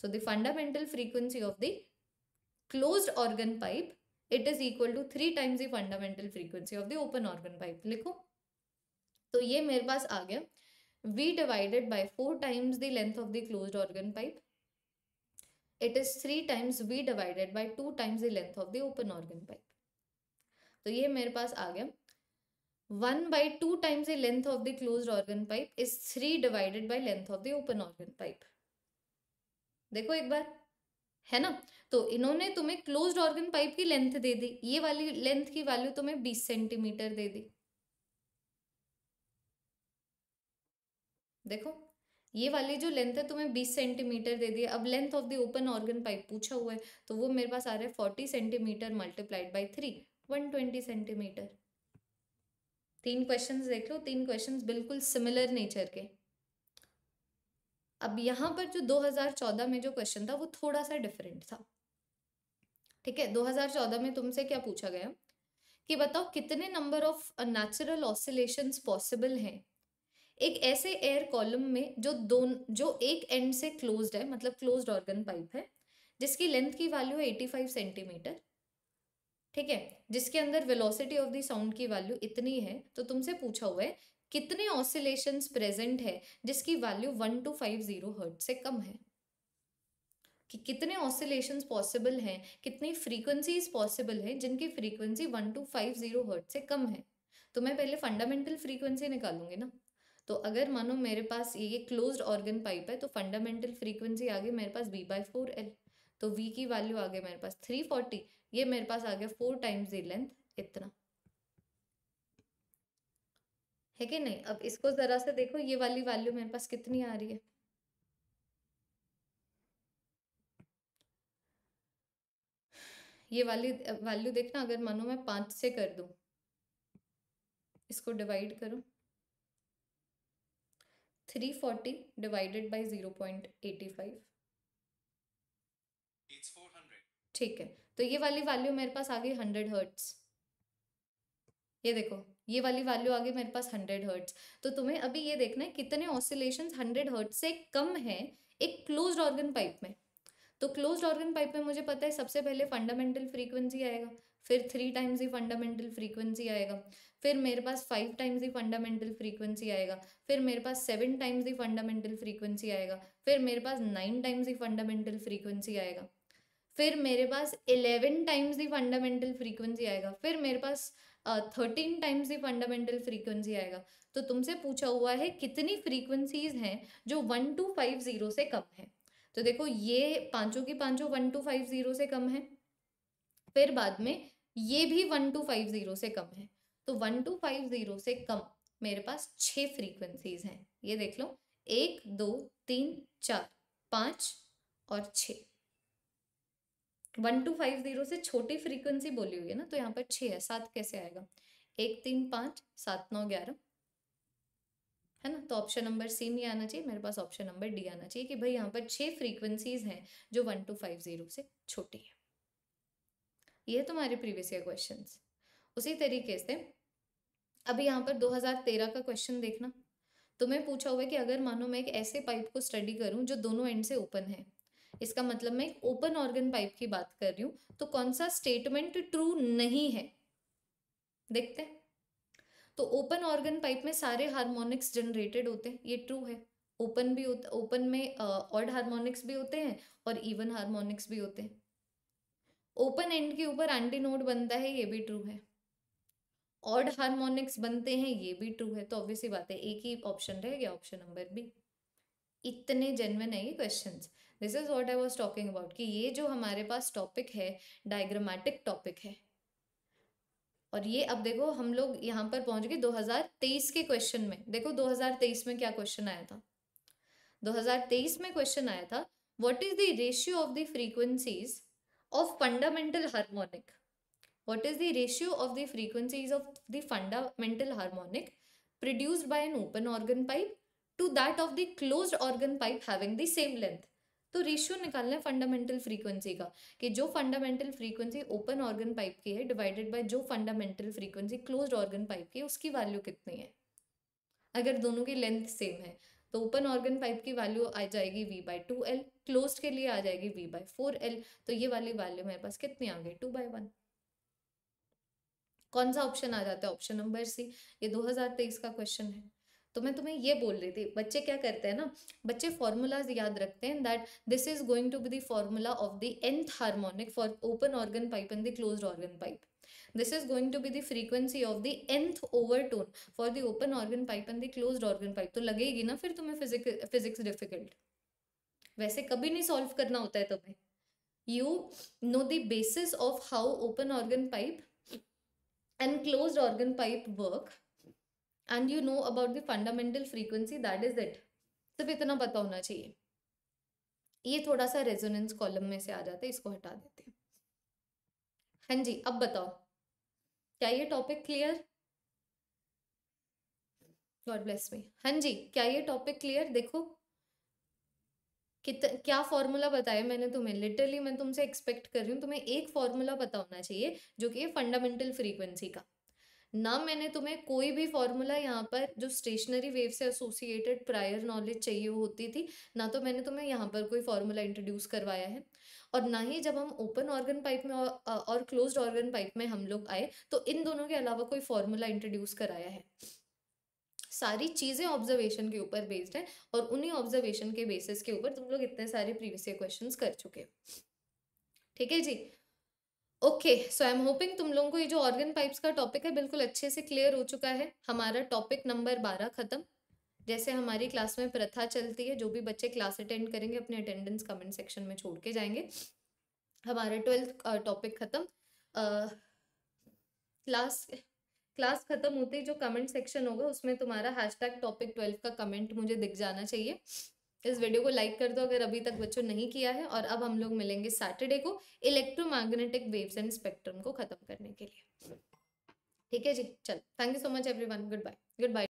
so the fundamental frequency of the closed organ pipe it is equal to three times the fundamental frequency of the open organ pipe लिखो तो ये मेरे पास आ गया V divided by four times the length of the closed organ pipe it is 3 times v divided by 2 times the length of the open organ pipe. तो ये मेरे पास आ गया one by two times a length of the close organ pipe is three divided by length of the open organ pipe देखो एक बार है ना तो इन्होंने तुम्हें क्लोज ऑर्गन पाइप की लेंथ दे दी ये वाली लेंथ की वैल्यू तुम्हें बीस सेंटीमीटर दे दी देखो ये वाली जो लेंथ है तुम्हें बीस सेंटीमीटर दे दी अब length of the open organ pipe पूछा हुआ है तो वो मेरे पास आ रहा है forty centimetre multiplied by three one twenty centimetre तीन क्वेश्चंस देख लो तीन क्वेश्चंस बिल्कुल सिमिलर नेचर के अब यहाँ पर जो 2014 में जो क्वेश्चन था वो थोड़ा सा डिफरेंट था ठीक है 2014 में तुमसे क्या पूछा गया कि बताओ कितने number of natural oscillation possible हैं एक ऐसे एयर कॉलम में जो दोन जो एक एंड से क्लोज्ड है मतलब क्लोज्ड ऑर्गन पाइप है जिसकी लेंथ की वैल्यू है 85 सेंटीमीटर ठीक है जिसके अंदर वेलोसिटी ऑफ द साउंड की वैल्यू इतनी है तो तुमसे पूछा हुआ है कितने ऑसिलेशंस प्रेजेंट है जिसकी value one two five zero hertz से कम है कि कितने ऑसिलेशंस पॉसिबल हैं कितनी फ्रीक्वेंसीज पॉसिबल हैं जिनकी frequency one two five zero hertz से कम है तो मैं पहले फंडामेंटल फ्रीक्वेंसी निकालूंगी ना तो अगर मानो मेरे पास ये क्लोज ऑर्गन पाइप है तो फंडामेंटल फ्रीक्वेंसी आ गई मेरे पास बी बाई फोर एल तो वी की वैल्यू आ गई मेरे पास थ्री फोर्टी ये मेरे पास आ गया फोर टाइम्स दी लेंथ इतना है कि नहीं अब इसको जरा से देखो ये वाली वैल्यू मेरे पास कितनी आ रही है ये वाली वैल्यू देखना अगर मानो मैं पांच से कर दू इसको डिवाइड करो three forty divided by zero point eighty five ठीक है तो ये वाली वैल्यू मेरे पास आ गई हंड्रेड हर्ट्स ये देखो ये वाली वैल्यू आ गई मेरे पास हंड्रेड हर्ट्स तो तुम्हें अभी ये देखना है कितने ऑसिलेशन हंड्रेड हर्ट से कम है एक क्लोज ऑर्गन पाइप में तो क्लोज ऑर्गन पाइप में मुझे पता है सबसे पहले फंडामेंटल फ्रीक्वेंसी आएगा फिर थ्री टाइम्स ही फंडामेंटल फ्रीक्वेंसी आएगा फिर मेरे पास फाइव टाइम्स ही फंडामेंटल फ्रीक्वेंसी आएगा फिर मेरे पास सेवन टाइम्स ही फंडामेंटल फ्रीक्वेंसी आएगा फिर मेरे पास नाइन टाइम्स ही फंडामेंटल फ्रीक्वेंसी आएगा फिर मेरे पास eleven times the fundamental frequency आएगा फिर मेरे पास thirteen times the fundamental frequency आएगा तो तुमसे पूछा हुआ है कितनी फ्रीक्वेंसीज हैं जो वन टू फाइव ज़ीरो से कम है तो देखो ये पाँचों की पाँचों वन टू फाइव ज़ीरो से कम है फिर बाद में ये भी वन टू फाइव ज़ीरो से कम है तो वन टू फाइव ज़ीरो से कम मेरे पास छः फ्रीक्वेंसीज हैं ये देख लो एक दो तीन चार पाँच और छः वन टू फाइव जीरो से छोटी फ्रीक्वेंसी बोली हुई है ना तो यहाँ पर छः है सात कैसे आएगा एक तीन पाँच सात नौ ग्यारह है ना तो ऑप्शन नंबर सी नहीं आना चाहिए मेरे पास ऑप्शन नंबर डी आना चाहिए कि भाई यहाँ पर छः फ्रीक्वेंसीज हैं जो वन टू फाइव जीरो से छोटी है ये तुम्हारे प्रीवियस ईयर क्वेश्चन उसी तरीके से अभी यहाँ पर 2013 का क्वेश्चन देखना तुम्हें पूछा हुआ है कि अगर मानो मैं एक ऐसे पाइप को स्टडी करूँ जो दोनों एंड से ओपन है इसका मतलब मैं ओपन ऑर्गन पाइप की बात कर रही हूँ तो कौन सा स्टेटमेंट ट्रू नहीं है देखते हैं तो ओपन ऑर्गन पाइप में सारे हार्मोनिक्स जनरेटेड होते हैं ये ट्रू है ओपन भी होता ओपन में ऑड हार्मोनिक्स भी होते हैं और इवन हार्मोनिक्स भी होते हैं ओपन एंड के ऊपर एंटी नोड बनता है ये भी ट्रू है ऑड हार्मोनिक्स बनते हैं ये भी ट्रू है तो ऑब्वियसली बात है एक ही ऑप्शन रह गया ऑप्शन नंबर बी इतने जेनवन है ये questions this is what I was talking about कि ये जो हमारे पास टॉपिक है डायग्रामेटिक टॉपिक है और ये अब देखो हम लोग यहाँ पर पहुंच गए 2023 के क्वेश्चन में देखो 2023 में क्या क्वेश्चन आया था 2023 में क्वेश्चन आया था what is the ratio of the frequencies of fundamental harmonic what is the ratio of the frequencies of the fundamental harmonic produced by an open organ pipe to that of the close organ pipe having the same length तो ratio निकालना है fundamental frequency का कि जो fundamental frequency open organ pipe की है divided by जो fundamental frequency closed organ pipe की उसकी वैल्यू कितनी है अगर दोनों की लेंथ सेम है तो ओपन ऑर्गन पाइप की वैल्यू आ जाएगी V by two L close के लिए आ जाएगी वी बाई फोर एल तो ये वाली वैल्यू मेरे पास कितनी आ गई टू बाई वन कौन सा ऑप्शन आ जाता है ऑप्शन नंबर सी ये तेईस का क्वेश्चन है तो मैं तुम्हें ये बोल रही थी बच्चे क्या करते हैं ना बच्चे फॉर्मूलाज याद रखते हैं that this is going to be the formula of the nth harmonic for open organ pipe and the close organ pipe this is going to be the frequency of the nth overtone for the open organ pipe and the close organ pipe तो लगेगी ना फिर तुम्हें physics difficult वैसे कभी नहीं solve करना होता है तुम्हें you know the basis of how open organ pipe and close organ pipe work and you know about the fundamental frequency that is it सिर्फ इतना पता होना चाहिए ये थोड़ा सा रेजोनेंस कॉलम में से आ जाता है इसको हटा देते हैं हाँ जी अब बताओ क्या ये topic clear God bless me हाँ जी क्या ये टॉपिक क्लियर देखो कित क्या फॉर्मूला बताया मैंने तुम्हें लिटरली मैं तुमसे एक्सपेक्ट कर रही हूँ तुम्हें एक फॉर्मूला पता होना चाहिए जो कि फंडामेंटल फ्रीक्वेंसी का ना मैंने तुम्हें कोई भी फॉर्मूला यहाँ पर जो स्टेशनरी वेव से एसोसिएटेड प्रायर नॉलेज चाहिए होती थी ना तो मैंने तुम्हें यहाँ पर कोई फॉर्मूला इंट्रोड्यूस करवाया है और ना ही जब हम ओपन ऑर्गन पाइप में और, क्लोज ऑर्गन पाइप में हम लोग आए तो इन दोनों के अलावा कोई फॉर्मूला इंट्रोड्यूस कराया है सारी चीज़ें ऑब्जर्वेशन के ऊपर बेस्ड है और उन्हीं ऑब्जर्वेशन के बेसिस के ऊपर तुम लोग इतने सारे प्रीवियस क्वेश्चन क्वेश्चंस कर चुके हो ठीक है जी okay so I am hoping तुम लोगों को ये जो ऑर्गन पाइप्स का टॉपिक है बिल्कुल अच्छे से क्लियर हो चुका है हमारा टॉपिक नंबर बारह खत्म जैसे हमारी क्लास में प्रथा चलती है जो भी बच्चे क्लास अटेंड करेंगे अपने अटेंडेंस कमेंट सेक्शन में छोड़ के जाएंगे हमारा ट्वेल्थ टॉपिक खत्म क्लास क्लास खत्म होते ही जो कमेंट सेक्शन होगा उसमें तुम्हारा हैश टॉपिक ट्वेल्व का कमेंट मुझे दिख जाना चाहिए इस वीडियो को लाइक कर दो अगर अभी तक बच्चों नहीं किया है और अब हम लोग मिलेंगे सैटरडे को इलेक्ट्रोमैग्नेटिक वेव्स एंड स्पेक्ट्रम को खत्म करने के लिए ठीक है जी चल thank you so much everyone goodbye good bye